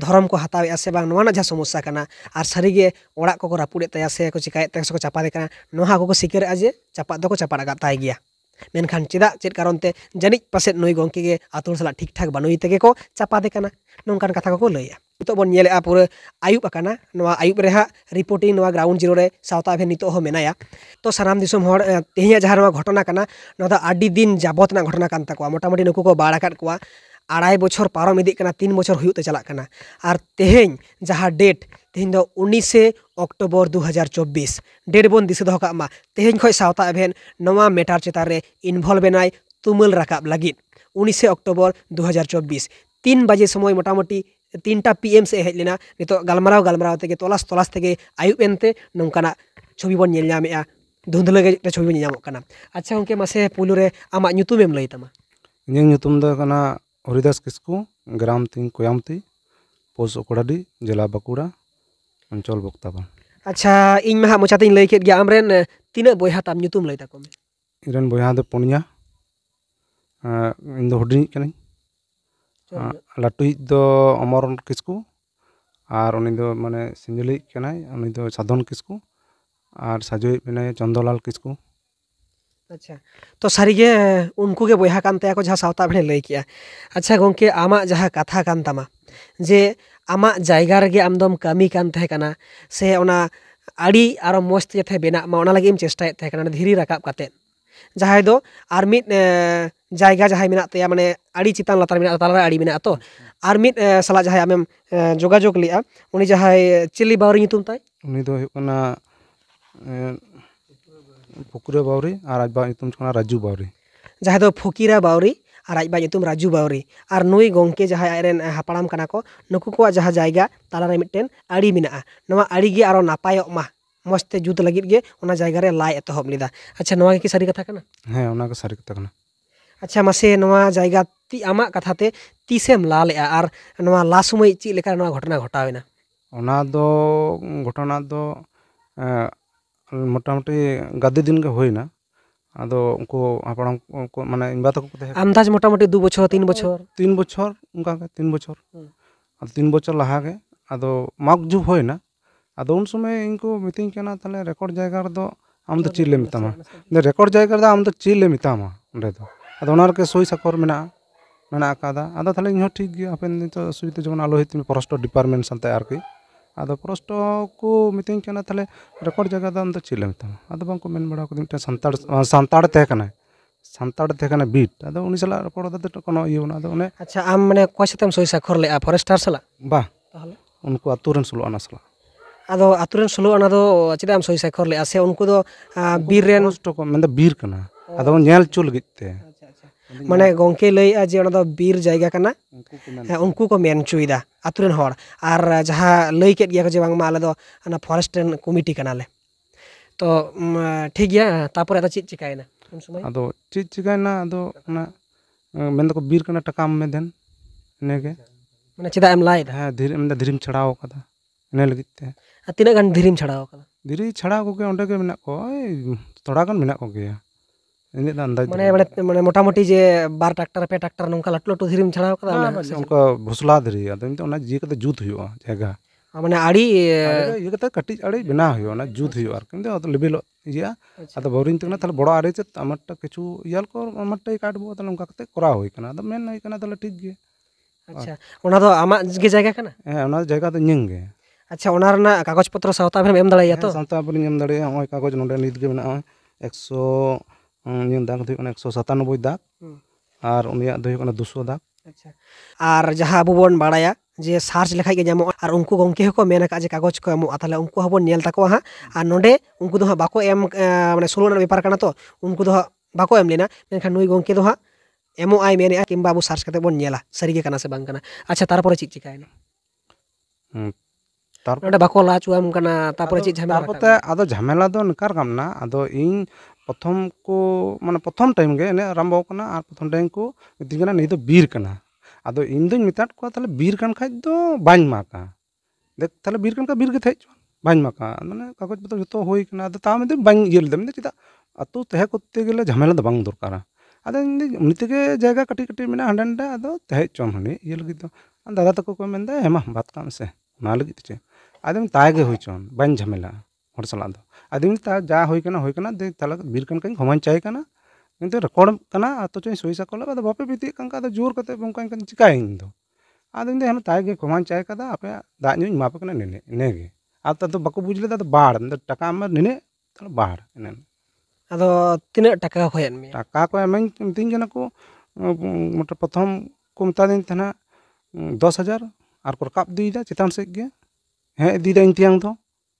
धरम को हतावे से जहाँ समस्या करना और ओड़ को रापुड़े तया से को चिकाए तया को चापा देना नोहा को सिकर जे चापा दो चापा गा ताई गया मेनखान चेदा चेद कारण से जनिज पास नई गंके के आतुर सला ठीक ठाक बनुई तेगे को चापा देना नोकान कथा को लैया नित बन नेले पूरा आयुब अकाना नवा आयुब रेहा रिपोर्टिंग ग्राउंड जीरो रे साउता नितो हो तो सामान दिसम होर तेहिया घटना का नदा दिन जबतना घटना कान तकवा मोटामोटी नुक को बाढ़ काट ᱟᱲᱟᱭ ᱵᱚᱪᱷᱚᱨ ᱯᱟᱨᱚᱢ ᱤᱫᱤᱜ ᱠᱟᱱᱟ ᱛᱤᱱ ᱵᱚᱪᱷᱚᱨ ᱦᱩᱭᱩᱜ ᱛᱮ ᱪᱟᱞᱟᱜ ᱠᱟᱱᱟ ᱟᱨ ᱛᱮᱦᱮᱧ ᱡᱟᱦᱟᱸ ᱰᱮᱴ ᱛᱮᱦᱮᱧ ᱫᱚ ᱩᱱᱤᱥᱮ ᱚᱠᱴᱳᱵᱚᱨ ᱫᱩ ᱦᱟᱡᱟᱨ ᱪᱚᱵᱵᱤᱥ ᱰᱮᱴ ᱵᱚᱱ ᱫᱤᱥᱟᱹ ᱫᱚᱦᱚ ᱠᱟᱜ ᱢᱟ ᱛᱮᱦᱮᱧ ᱠᱷᱚᱱ ᱥᱟᱶᱛᱟ ᱮᱵᱷᱮᱱ ᱱᱚᱣᱟ ᱢᱮᱴᱟᱨ ᱪᱮᱛᱟᱱ ᱨᱮ ᱤᱱᱵᱷᱚᱞᱵ ᱮᱱᱟᱭ ᱛᱩᱢᱟᱹᱞ ᱨᱟᱠᱟᱵ ᱞᱟᱹᱜᱤᱫ ᱩᱱᱤᱥᱮ ᱚᱠᱴᱳᱵᱚᱨ ᱫᱩ ᱦᱟᱡᱟर चौबीस तीन बजे समय मोटामोटी तीनटा पी एम से हज लेना नित गलमारा गलमारा तक तलाश तलाश तक आयुबनते नौकाना छवि बन नामे धुंधला छवि बन अच्छा गमे मसे पुलू रे आम लैतमा हरिदास किस्कू ग्राम तीन कोयामती पोस्ट ओकड़ाडी जिला बाकुड़ा अंचल बक्तावन अच्छा इन में मोचाते लई के आमरेन तीन बया ताम नुतुम लई ताको इरन बया दो पनिया इन दो हडिन कने लाटुई दो अमर किस्कू और उनी दो माने सिंजली कने उनी दो साधन किस्कू और साजोई बिना चंदलाल किस्कू अच्छा। तो सारीगे उनको के बहाकानते सावता बड़े लैक अच्छा गोके आम जहाँ कथा कान तमा जे आम जगारे आमदम कमी कान से आड़ी और मज़ते जैसे बना लगे चेष्टा धीरी रकाब जहाँ जगह जहाँ मे ते मैं आड़ी चितान लतार मे तलारे आड़ी मे तो सला जहाँ आम जोाजोग लगे उन चिली बाउरी फुकुर बावरी और आज बातुम राजू बावरी जहाँ तो फकीरा बावरी और आज बातुम राजू बावरी और नई गंके जहाँ हपड़म नुकू को जहाँ जैगा तलारे मिट्टन आड़ी मेड़ी और नपाय मजते जुत लगे जैगारे लाइ एतहब लेदा अच्छा ना कि सारी कथा हाँ सारी कथा अच्छा मासे जैगा ती आम कथा तीसम ला ले ला समय घटना घटावना घटना ᱢᱚᱴᱟᱢᱩᱴᱤ ᱜᱟᱫᱮ दिन के होना अदो उनको अंदाज मोटामोटी दो बछर तीन बच्चर तीन बछर उनका तीन बछर हम्म। तीन बच्चर लहा के अदो मकजुब होना अदो उन समय इनको मितिंग केना तले रिकॉर्ड जगह दो तो आम तो चिले मितामा रिकॉर्ड जगह दो तो आम तो चिले मितामा उनरे तो। दो अदो ओनार के मेना मेना ठीक गया अपन तो सुई तो जमन आलो हित में डिपार्टमेंट संते आरकी ᱟᱫᱚ ᱯᱨᱚᱥᱱᱚ ᱠᱚ ᱢᱤᱛᱟᱹᱧ ᱠᱟᱱᱟ ᱛᱟᱦᱞᱮ ᱨᱮᱠᱚᱨᱰ ᱡᱟᱭᱜᱟ ᱫᱚ ᱟᱢᱫᱚ ᱪᱮᱫ ᱞᱮ ᱢᱮᱛᱟᱢᱟ ᱟᱫᱚ ᱵᱟᱝᱠᱚ ᱢᱮᱱ ᱵᱟᱲᱟ ᱠᱟᱫᱟ ᱢᱤᱫᱴᱟᱱ ᱥᱟᱱᱛᱟᱲ ᱥᱟᱱᱛᱟᱲ ᱛᱟᱦᱮᱸ ᱠᱟᱱᱟᱭ ᱥᱟᱱᱛᱟᱲ ᱛᱟᱦᱮᱸ ᱠᱟᱱᱟ ᱵᱤᱴ ᱟᱫᱚ ᱩᱱᱤ ᱥᱟᱞᱟᱜ ᱨᱚᱯᱚᱲ ᱠᱟᱛᱮ ᱠᱳᱱᱳ ᱤᱭᱟᱹ ᱵᱟᱹᱱᱩᱜᱼᱟ ᱟᱫᱚ ᱚᱱᱮ ᱟᱪᱪᱷᱟ ᱟᱢ ᱢᱟᱱᱮ ᱚᱠᱚᱭ ᱥᱟᱛᱮᱢ ᱥᱳᱭ ᱥᱟᱠᱷᱚᱨ ᱞᱮᱜᱼᱟ ᱯᱷᱚᱨᱮᱥᱴᱟᱨ ᱥᱟᱞᱟᱜ ᱵᱟ ᱛᱟᱦᱞᱮ ᱩᱱᱠᱩ ᱟᱛᱳ ᱨᱮᱱ ᱥᱳᱞᱳ ᱟᱱᱟ ᱥᱟᱞᱟᱜ ᱟᱫᱚ ᱟᱛᱳ ᱨᱮᱱ ᱥᱳᱞᱳ ᱟᱱᱟ ᱫᱚ ᱪᱮᱫᱟᱜ ᱮᱢ ᱥᱳᱭ ᱥᱟᱠᱷᱚᱨ ᱞᱮᱜᱼᱟ ᱥᱮ ᱩᱱᱠᱩ ᱫᱚ ᱵᱤᱨ ᱨᱮᱱ ᱢᱮᱱᱫᱚ ᱵᱤᱨ ᱠᱟᱱᱟ ᱟᱫᱚ ᱧᱮᱞ ᱦᱚᱪᱚ ᱞᱟᱹᱜᱤᱫ ᱛᱮ ᱢᱟᱱᱮ ᱜᱚᱝᱠᱮ ᱞᱟᱹᱭᱮᱜᱼᱟ ᱡᱮ ᱚᱱᱟ ᱫᱚ ᱵᱤᱨ ᱡᱟᱭᱜᱟ ᱠᱟᱱᱟ ᱦᱮᱸ ᱩᱱᱠᱩ ᱠᱚ ᱢᱮᱱ ᱦᱚᱪᱚᱭᱮᱫᱟ ᱟᱛᱳ ᱨᱮᱱ ᱦᱚᱲ ᱟᱨ ᱡᱟᱦᱟᱸ ᱞᱟᱹᱭ ᱠᱮᱫ ᱜᱮᱭᱟ ᱠᱚ ᱡᱮ ᱵᱟᱝᱢᱟ ᱟᱞᱮ ᱫᱚ ᱚᱱᱟ ᱯᱷᱚᱨᱮᱥᱴ ᱨᱮᱱ ᱠᱚᱢᱤᱴᱤ ᱠᱟᱱᱟᱞᱮ ᱛᱚ ᱴᱷᱤᱠ ᱜᱮᱭᱟ ᱛᱟᱨᱯᱚᱨᱮ ᱟᱫᱚ ᱪᱮᱫ ᱪᱤᱠᱟᱭᱮᱱᱟ ᱩᱱ ᱥᱚᱢᱚᱭ ᱟᱫᱚ ᱪᱮᱫ ᱪᱤᱠᱟᱭᱮᱱᱟ ᱟᱫᱚ ᱚᱱᱟ ᱢᱮᱱ ᱫᱚᱠᱚ ᱵᱤᱨ ᱠᱟᱱᱟ ᱴᱟᱠᱟᱢ ᱢᱮᱫᱮᱱ ᱤᱱᱟᱹᱜᱮ ᱢᱟᱱᱮ ᱪᱮᱫᱟᱜ ᱮᱢ ᱞᱟᱭᱮᱫᱟ ᱦᱮᱸ ᱫᱷᱤᱨᱤ ᱢᱮᱱᱫᱟ ᱫᱷᱤᱨᱤᱢ ᱪᱷᱟᱲᱟᱣ ᱟᱠᱟᱫᱟ ᱤᱱᱟᱹ ᱞᱟᱹᱜᱤᱫ ᱛᱮ ᱟᱨ ᱛᱤᱱᱟᱹᱜ ᱜᱟᱱ ᱫᱷᱤᱨᱤᱢ ᱪᱷᱟᱲᱟᱣ ᱟᱠᱟᱫᱟ ᱫᱷᱤᱨᱤ ᱪᱷᱟᱲᱟᱣ ᱠᱚᱜᱮ ᱚᱸᱰᱮ ᱜᱮ ᱢᱮᱱᱟᱜ ᱠᱚᱣᱟ ᱛᱷᱚᱲᱟ ᱜᱟᱱ ᱢᱮᱱᱟᱜ ᱠᱚᱜᱮᱭᱟ ᱤᱱᱟᱹᱜ ᱟᱱᱫᱟᱡ ᱢᱟᱱᱮ ᱢᱟᱱᱮ ᱢᱚᱴᱟᱢᱩᱴᱤ ᱡᱮ ᱵᱟᱨ ᱴᱨᱟᱠᱴᱟᱨ ᱯᱮ ᱴᱨᱟᱠᱴᱟᱨ ᱱᱚᱝᱠᱟ ᱞᱟᱹᱴᱩ ᱞᱟᱹᱴᱩ ᱫᱷᱤᱨᱤᱢ ᱪᱷᱟᱲᱟᱣ ᱠᱟᱫᱟ ᱚᱱᱠᱟ ᱵᱷᱚᱥᱞᱟ ᱫᱷᱤᱨᱤ ᱟᱫᱚ ᱚᱱᱟ ᱡᱤ ᱠᱟᱛᱮ ᱡᱩᱛ ᱦᱩᱭᱩᱜᱼᱟ ᱡᱟᱭᱜᱟ ᱢᱟᱱᱮ ᱟᱲᱤ ᱤᱭᱟᱹ ᱠᱟᱛᱮ ᱠᱟᱹᱴᱤᱡ ᱟᱲᱤ ᱵᱮᱱᱟᱣ ᱦᱩᱭᱩᱜᱼᱟ ᱚᱱᱟ ᱡᱩᱛ ᱦᱩᱭᱩᱜᱼᱟ ᱟᱨᱠᱤ ᱟᱫᱚ ᱞᱮᱵᱮᱞᱚᱜ ᱤᱭᱟᱹ ᱟᱫᱚ ᱵᱳᱨᱤᱝ ᱛᱮ ᱛᱟᱦᱞᱮ ᱵᱚᱲᱚ ᱟᱲᱤ ᱪᱮᱫ ᱟᱢᱟᱨᱴᱟ ᱠᱤᱪᱷᱩ ᱤᱭᱟᱞ ᱠᱚ ᱟᱢᱟᱨᱴᱟ ᱠᱟᱴ ᱵᱚ ᱛᱟᱦᱞᱮ ᱚᱱᱠᱟ ᱠᱟᱛᱮ ᱠᱚᱨᱟᱣ ᱦᱩᱭ ᱠᱟᱱᱟ ᱟᱫᱚ ᱢᱮᱱ ᱦᱩᱭ ᱠᱟᱱᱟ ᱛᱟᱦᱞᱮ ᱴᱷᱤᱠ ᱜᱮ ᱟᱪᱪᱷᱟ ᱚᱱᱟ ᱫᱚ ᱟᱢᱟᱜ ᱜᱮ ᱡᱟᱭᱜᱟ ᱠᱟᱱᱟ ᱦᱮᱸ ᱚᱱᱟ ᱡᱟᱭᱜᱟ ᱫᱚ ᱤᱧᱟᱹᱜ ᱜᱮ ᱟᱪᱪᱷᱟ ᱚᱱᱟ ᱨᱮᱱᱟᱜ ᱠᱟᱜᱚᱡᱽ ᱯᱚᱛᱨᱚ ᱥᱟᱶᱛᱟ ᱵᱮᱱ ᱮᱢ ᱫᱟᱲᱮᱭᱟᱜᱼᱟ ᱛᱚ ᱥᱟᱶᱛᱟ ᱵᱮᱱ ᱮᱢ ᱫᱟᱲᱮᱭᱟᱜᱼᱟ ᱱᱚᱜᱼᱚᱭ ᱠᱟᱜᱚᱡᱽ ᱱᱚᱰᱮ ᱱᱤᱛ ᱜᱮ ᱢᱮᱱᱟᱜᱼᱟ ᱮᱠᱥᱚ दाग एक सौ सतानब्बे दाग और उन दुशो दाग और जहाँ अब बन बाड़ा जे सार्च लेखा नाम और उनको गमके हमें जे कागज को एमोले उनको हाँ बोलता हाँ और नोए उनको हाँ बाको एम मैं सुलो बेपार कर तो उनको हाँ बाको एम लेना मेखान नई गमके हाँ एमो आई मेने कि अब सार्च कर बन सारी से बंग अच्छा तरह चेक चिकाय लाचुआम झमेला प्रथम को मैं प्रथम टाइम के इन आरम्भ कर प्रथम टाइम को मिट्टी नहीं तो बीर अद इनदे मतद को बीर खाद तो माका देख तेल बीर बीर तो तो के हज मैं कागज पत्र जो होना बाइलेम चेदा अतु तेहे को गले झमेला बांग दरकार अदीतेगे जैगे कटी कटी मे हाँ हाँ अब तेहे चम हनी दादा तक को मेन हेमा बात से चे आदमी तायगे हो चन बाम झमेला हर सला ᱟᱫᱤᱢ ᱡᱟ ᱦᱩᱭ ᱠᱟᱱᱟ ᱦᱩᱭ ᱠᱟᱱᱟ ᱫᱮ ᱛᱟᱞᱟ ᱵᱤᱞ ᱠᱟᱱ ᱠᱟᱹᱧ ᱦᱚᱢᱟᱧ ᱪᱟᱭ ᱠᱟᱱᱟ ᱠᱤᱱᱛᱩ ᱨᱮᱠᱚᱨᱰ ᱠᱟᱱᱟ ᱟᱛᱚ ᱪᱚᱧ ᱥᱚᱭᱥᱟ ᱠᱚᱞᱟ ᱟᱫᱚ ᱵᱟᱯᱮ ᱵᱤᱛᱤᱜ ᱠᱟᱱ ᱠᱷᱟᱱ ᱟᱫᱚ ᱡᱳᱨ ᱠᱟᱛᱮ ᱚᱱᱠᱟᱧ ᱠᱟᱱ ᱪᱤᱠᱟᱹᱭᱟᱹᱧ ᱫᱚ ᱟᱫᱚ ᱤᱧ ᱫᱚ ᱦᱮᱸ ᱛᱟᱭ ᱜᱮ ᱠᱚᱢᱟᱧ ᱪᱟᱭ ᱠᱟᱫᱟ ᱟᱯᱮ ᱫᱟᱜ ᱧᱩᱧ ᱮᱢᱟᱯᱮ ᱠᱟᱱᱟ ᱱᱤᱱᱟᱹᱜ ᱤᱱᱟᱹᱜᱮ ᱟᱨ ᱛᱚ ᱵᱟᱠᱚ ᱵᱩᱡᱽ ᱞᱮᱫᱟ ᱟᱫᱚ ᱵᱟᱲ ᱴᱟᱠᱟ ᱟᱢ ᱱᱤᱱᱟᱹᱜ ᱵᱟᱲ ᱤᱱᱟᱹ ᱟᱫᱚ ᱛᱤᱱᱟᱹᱜ ᱴᱟᱠᱟ ᱠᱚ ᱮᱢ ᱢᱮᱭᱟ ᱴᱟᱠᱟ ᱠᱚ ᱮᱢᱟᱹᱧ ᱢᱤᱛᱟᱹᱧ ᱠᱟᱱᱟ ᱠᱚ ᱢᱚᱴᱟ ᱯᱨᱚᱛᱷᱚᱢ ᱠᱚ ᱢᱮᱛᱟᱫᱤᱧ ᱛᱟᱦᱮᱱᱟ ᱫᱚᱥ ᱦᱟᱡᱟᱨ ᱟᱨ ᱠᱚ ᱨᱟᱠᱟᱵ ᱤᱫᱤᱭᱮᱫᱟ ᱪᱮᱛᱟᱱ ᱥᱮᱫ ᱜᱮ ᱦᱮᱸ ᱤᱫᱤᱭᱮᱫᱟ ᱤᱧ ᱛᱮᱭᱟᱝ ᱫᱚ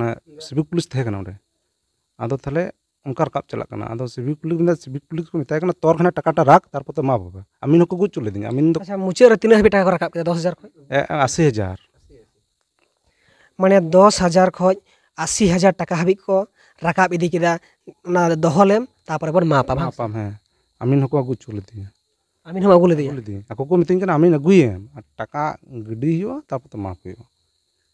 सीभिक पुलिस थे अब तेल उनका रकाब चलना अब सीभिक पुलिस सीभिक पुलिस को मतलब तर खाना टाकटा राग तरह तो बाबा अमीन को गुज चले मुचाद तीन हाबी टाक दस हजार आशी हजार मैं दस हजार खज हजार टाक हाबी को रकाब इदी दहलेम तपरबन मापाम मापाम हाँ अमीन को अगुज चले अमीन अगुले अगुले को मतलब अमीन अगुएम टाक गिडी तपर तो माप हुआ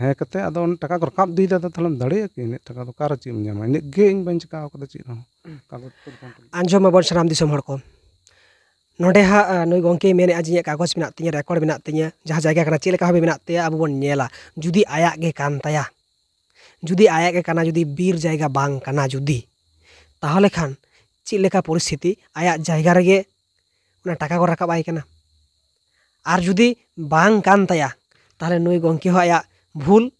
हाँ टाक रखा दीदा दड़े कि इन टाक कार चीम इन बन चेका चीज आंजम बन सामम को नोडे हाँ नई गमे मेन जी कागज मे रेकर्ड मे जहाँ जैगा का भी मेहनत अब बोला जुदी आयागे जुदी आयागे जुदी बर जैगा जुदी खान चलका परिसिति आया जैगा टाका को रकाब आई जुदी बाया नई गमे आया ᱵᱷᱩᱞ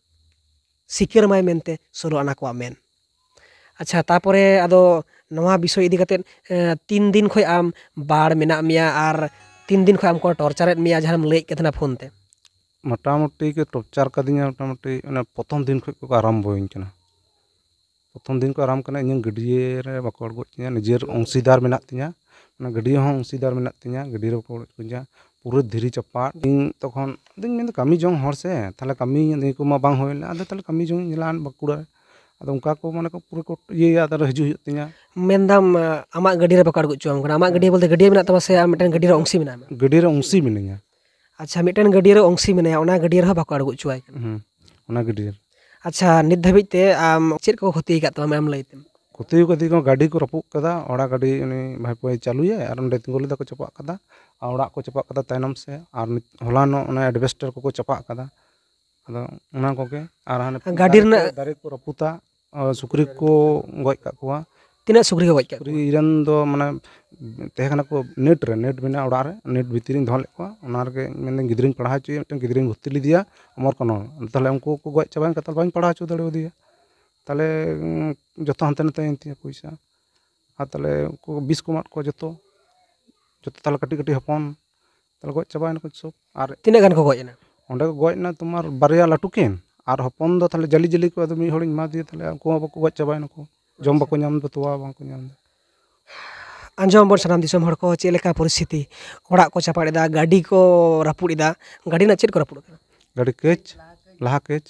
ᱥᱤᱠᱟᱹᱨ ᱢᱟᱭ ᱢᱮᱱᱛᱮ ᱥᱳᱞᱳ ᱟᱱᱟ ᱠᱚᱣᱟᱜ ᱢᱮᱱ ᱟᱪᱪᱷᱟ ᱛᱟᱯᱚᱨᱮ ᱟᱫᱚ ᱱᱚᱣᱟ ᱵᱤᱥᱚᱭ ᱤᱫᱤ ᱠᱟᱛᱮᱫ ᱛᱤᱱ ᱫᱤᱱ ᱠᱷᱚᱱ ᱟᱢ ᱵᱟᱲ ᱢᱮᱱᱟᱜ ᱢᱮᱭᱟ ᱟᱨ ᱛᱤᱱ ᱫᱤᱱ ᱠᱷᱚᱱ ᱟᱢ ᱠᱚ ᱴᱚᱨᱪᱟᱨᱮᱫ ᱢᱮᱭᱟ ᱡᱟᱦᱟᱸᱢ ᱞᱟᱹᱭᱮᱫ ᱠᱟᱱ ᱛᱟᱦᱮᱱᱟ ᱯᱷᱳᱱ ᱛᱮ ᱢᱚᱴᱟᱢᱩᱴᱤ ᱠᱚ ᱴᱚᱨᱪᱟᱨ ᱠᱟᱫᱤᱧᱟ ᱢᱚᱴᱟᱢᱩᱴᱤ ᱚᱱᱟ ᱯᱨᱚᱛᱷᱚᱢ ᱫᱤᱱ ᱠᱷᱚᱱ ᱠᱚ ᱟᱨᱟᱢᱵᱚᱭᱤᱧ ᱠᱟᱱᱟ ᱯᱨᱚᱛᱷᱚᱢ ᱫᱤᱱ ᱠᱚ ᱟᱨᱟᱢ ᱠᱟᱱᱟ ᱤᱧᱟᱹᱜ ᱜᱟᱹᱰᱭᱟᱹ ᱨᱮ ᱵᱟᱠᱚ ᱟᱬᱜᱚ ᱦᱚᱪᱚᱧᱟ ᱱᱤᱡᱮᱨ ᱚᱝᱥᱤᱫᱟᱨ ᱢᱮᱱᱟᱜ ᱛᱤᱧᱟ ᱚᱱᱟ ᱜᱟᱹᱰᱭᱟᱹ ᱦᱚᱸ ᱚᱝᱥᱤᱫᱟᱨ ᱢᱮᱱᱟᱜ ᱛᱤᱧᱟ ᱜᱟᱹᱰᱭᱟᱹ ᱨᱮ ᱵᱟᱠᱚ ᱟᱬᱜᱚ ᱦᱚᱪᱚᱧᱟ पूरा धीरे चपाट दिन तक दी कमी जो हर से कमी दिन को कमी जो लान बाड़ा अब उनका को माने को पूरा को ये याद आ रहा हिजू तिया मेंदम आमा गाड़ी रे पकड़ गुचो हमकना आमा गाड़ी बोलते गाड़ी मेना तबसे आ मिटन गाड़ी रे अंशी मिना गाड़ी रे अंशी मिनिया अच्छा मिटन गाड़ी रे अंशी है ओना गाड़ी रे पकड़ गुचो आ हम्म ओना गाड़ी रे अच्छा निद ते आ चिर को खती का तमाम लईते कुतुकती गाड़ी को रपूदा ओडा गाड़ी उन भाई चालूये और नंबे तिंगुल चपाकता और को चपाकता तैनम से और होलान एडवेस्टर को चपाकता अदे गाड़ी दारे को रपूता सुक्री को गजा तीन सुक्री गज सुक्री मैंने तेहना को नेटरे नेट मे ओडा नेट भितर धनले ग्रीन पढ़ा चुके ग्रीन भर्ती लीदा अमर कन तेल उनको गज चाबा पढ़ा चुके दिए ᱛᱟᱦᱚᱞᱮ ᱡᱚᱛᱚ ᱦᱟᱱᱛᱮ ᱱᱟᱛᱮᱭᱮᱱ ᱛᱤᱧᱟᱹ ᱯᱚᱭᱥᱟ ᱟᱨ ᱛᱟᱦᱚᱞᱮ ᱩᱱᱠᱩ ᱵᱤᱥ ᱠᱚ ᱮᱢᱟᱫ ᱠᱚᱣᱟ ᱡᱚᱛᱚ ᱡᱚᱛᱚ ᱛᱟᱦᱚᱞᱮ ᱠᱟᱹᱴᱤᱡ ᱠᱟᱹᱴᱤᱡ ᱦᱚᱯᱚᱱ ᱛᱟᱦᱚᱞᱮ ᱜᱚᱡ ᱪᱟᱵᱟᱭᱮᱱ ᱠᱚ ᱥᱚᱵ ᱟᱨ ᱛᱤᱱᱟᱹᱜ ᱜᱟᱱ ᱠᱚ ᱜᱚᱡ ᱮᱱᱟ ᱚᱸᱰᱮ ᱠᱚ ᱜᱚᱡ ᱮᱱᱟ ᱛᱳᱢᱟᱨ ᱵᱟᱨᱭᱟ ᱞᱟᱹᱴᱩ ᱠᱤᱱ ᱟᱨ ᱦᱚᱯᱚᱱ ᱫᱚ ᱛᱟᱦᱚᱞᱮ ᱡᱟᱹᱞᱤ ᱡᱟᱹᱞᱤ ᱠᱚ ᱟᱫᱚ ᱢᱤᱫ ᱦᱚᱲᱤᱧ ᱮᱢᱟ ᱫᱮᱭᱟ ᱛᱟᱦᱚᱞᱮ ᱩᱱᱠᱩ ᱦᱚᱸ ᱵᱟᱠᱚ ᱜᱚᱡ ᱪᱟᱵᱟᱭᱮᱱᱟ ᱠᱚ ᱡᱚᱢ ᱵᱟᱠᱚ ᱧᱟᱢ ᱮᱫᱟ ᱛᱚᱣᱟ ᱵᱟᱝᱠᱚ ᱧᱟᱢ ᱮᱫᱟ ᱟᱸᱡᱚᱢ ᱟᱵᱚᱱ ᱥᱟᱱᱟᱢ ᱫᱤᱥᱚᱢ ᱦᱚᱲ ᱠᱚ ᱪᱮᱫ ᱞᱮᱠᱟ ᱯᱚᱨᱤᱥᱛᱷᱤᱛᱤ ᱚᱲᱟᱜ ᱠᱚ ᱪᱟᱯᱟᱫ ᱮᱫᱟ ᱜᱟᱹᱰᱤ ᱠᱚ ᱨᱟᱹᱯᱩᱫ ᱮᱫᱟ ᱜᱟᱹᱰᱤ ᱨᱮᱱᱟᱜ ᱪᱮᱫ ᱠᱚ ᱨᱟᱹᱯᱩᱫ ᱠᱟᱱᱟ ᱜᱟᱹᱰᱤ ᱠᱟᱹᱪ ᱞᱟᱦᱟ ᱠᱟᱹᱪ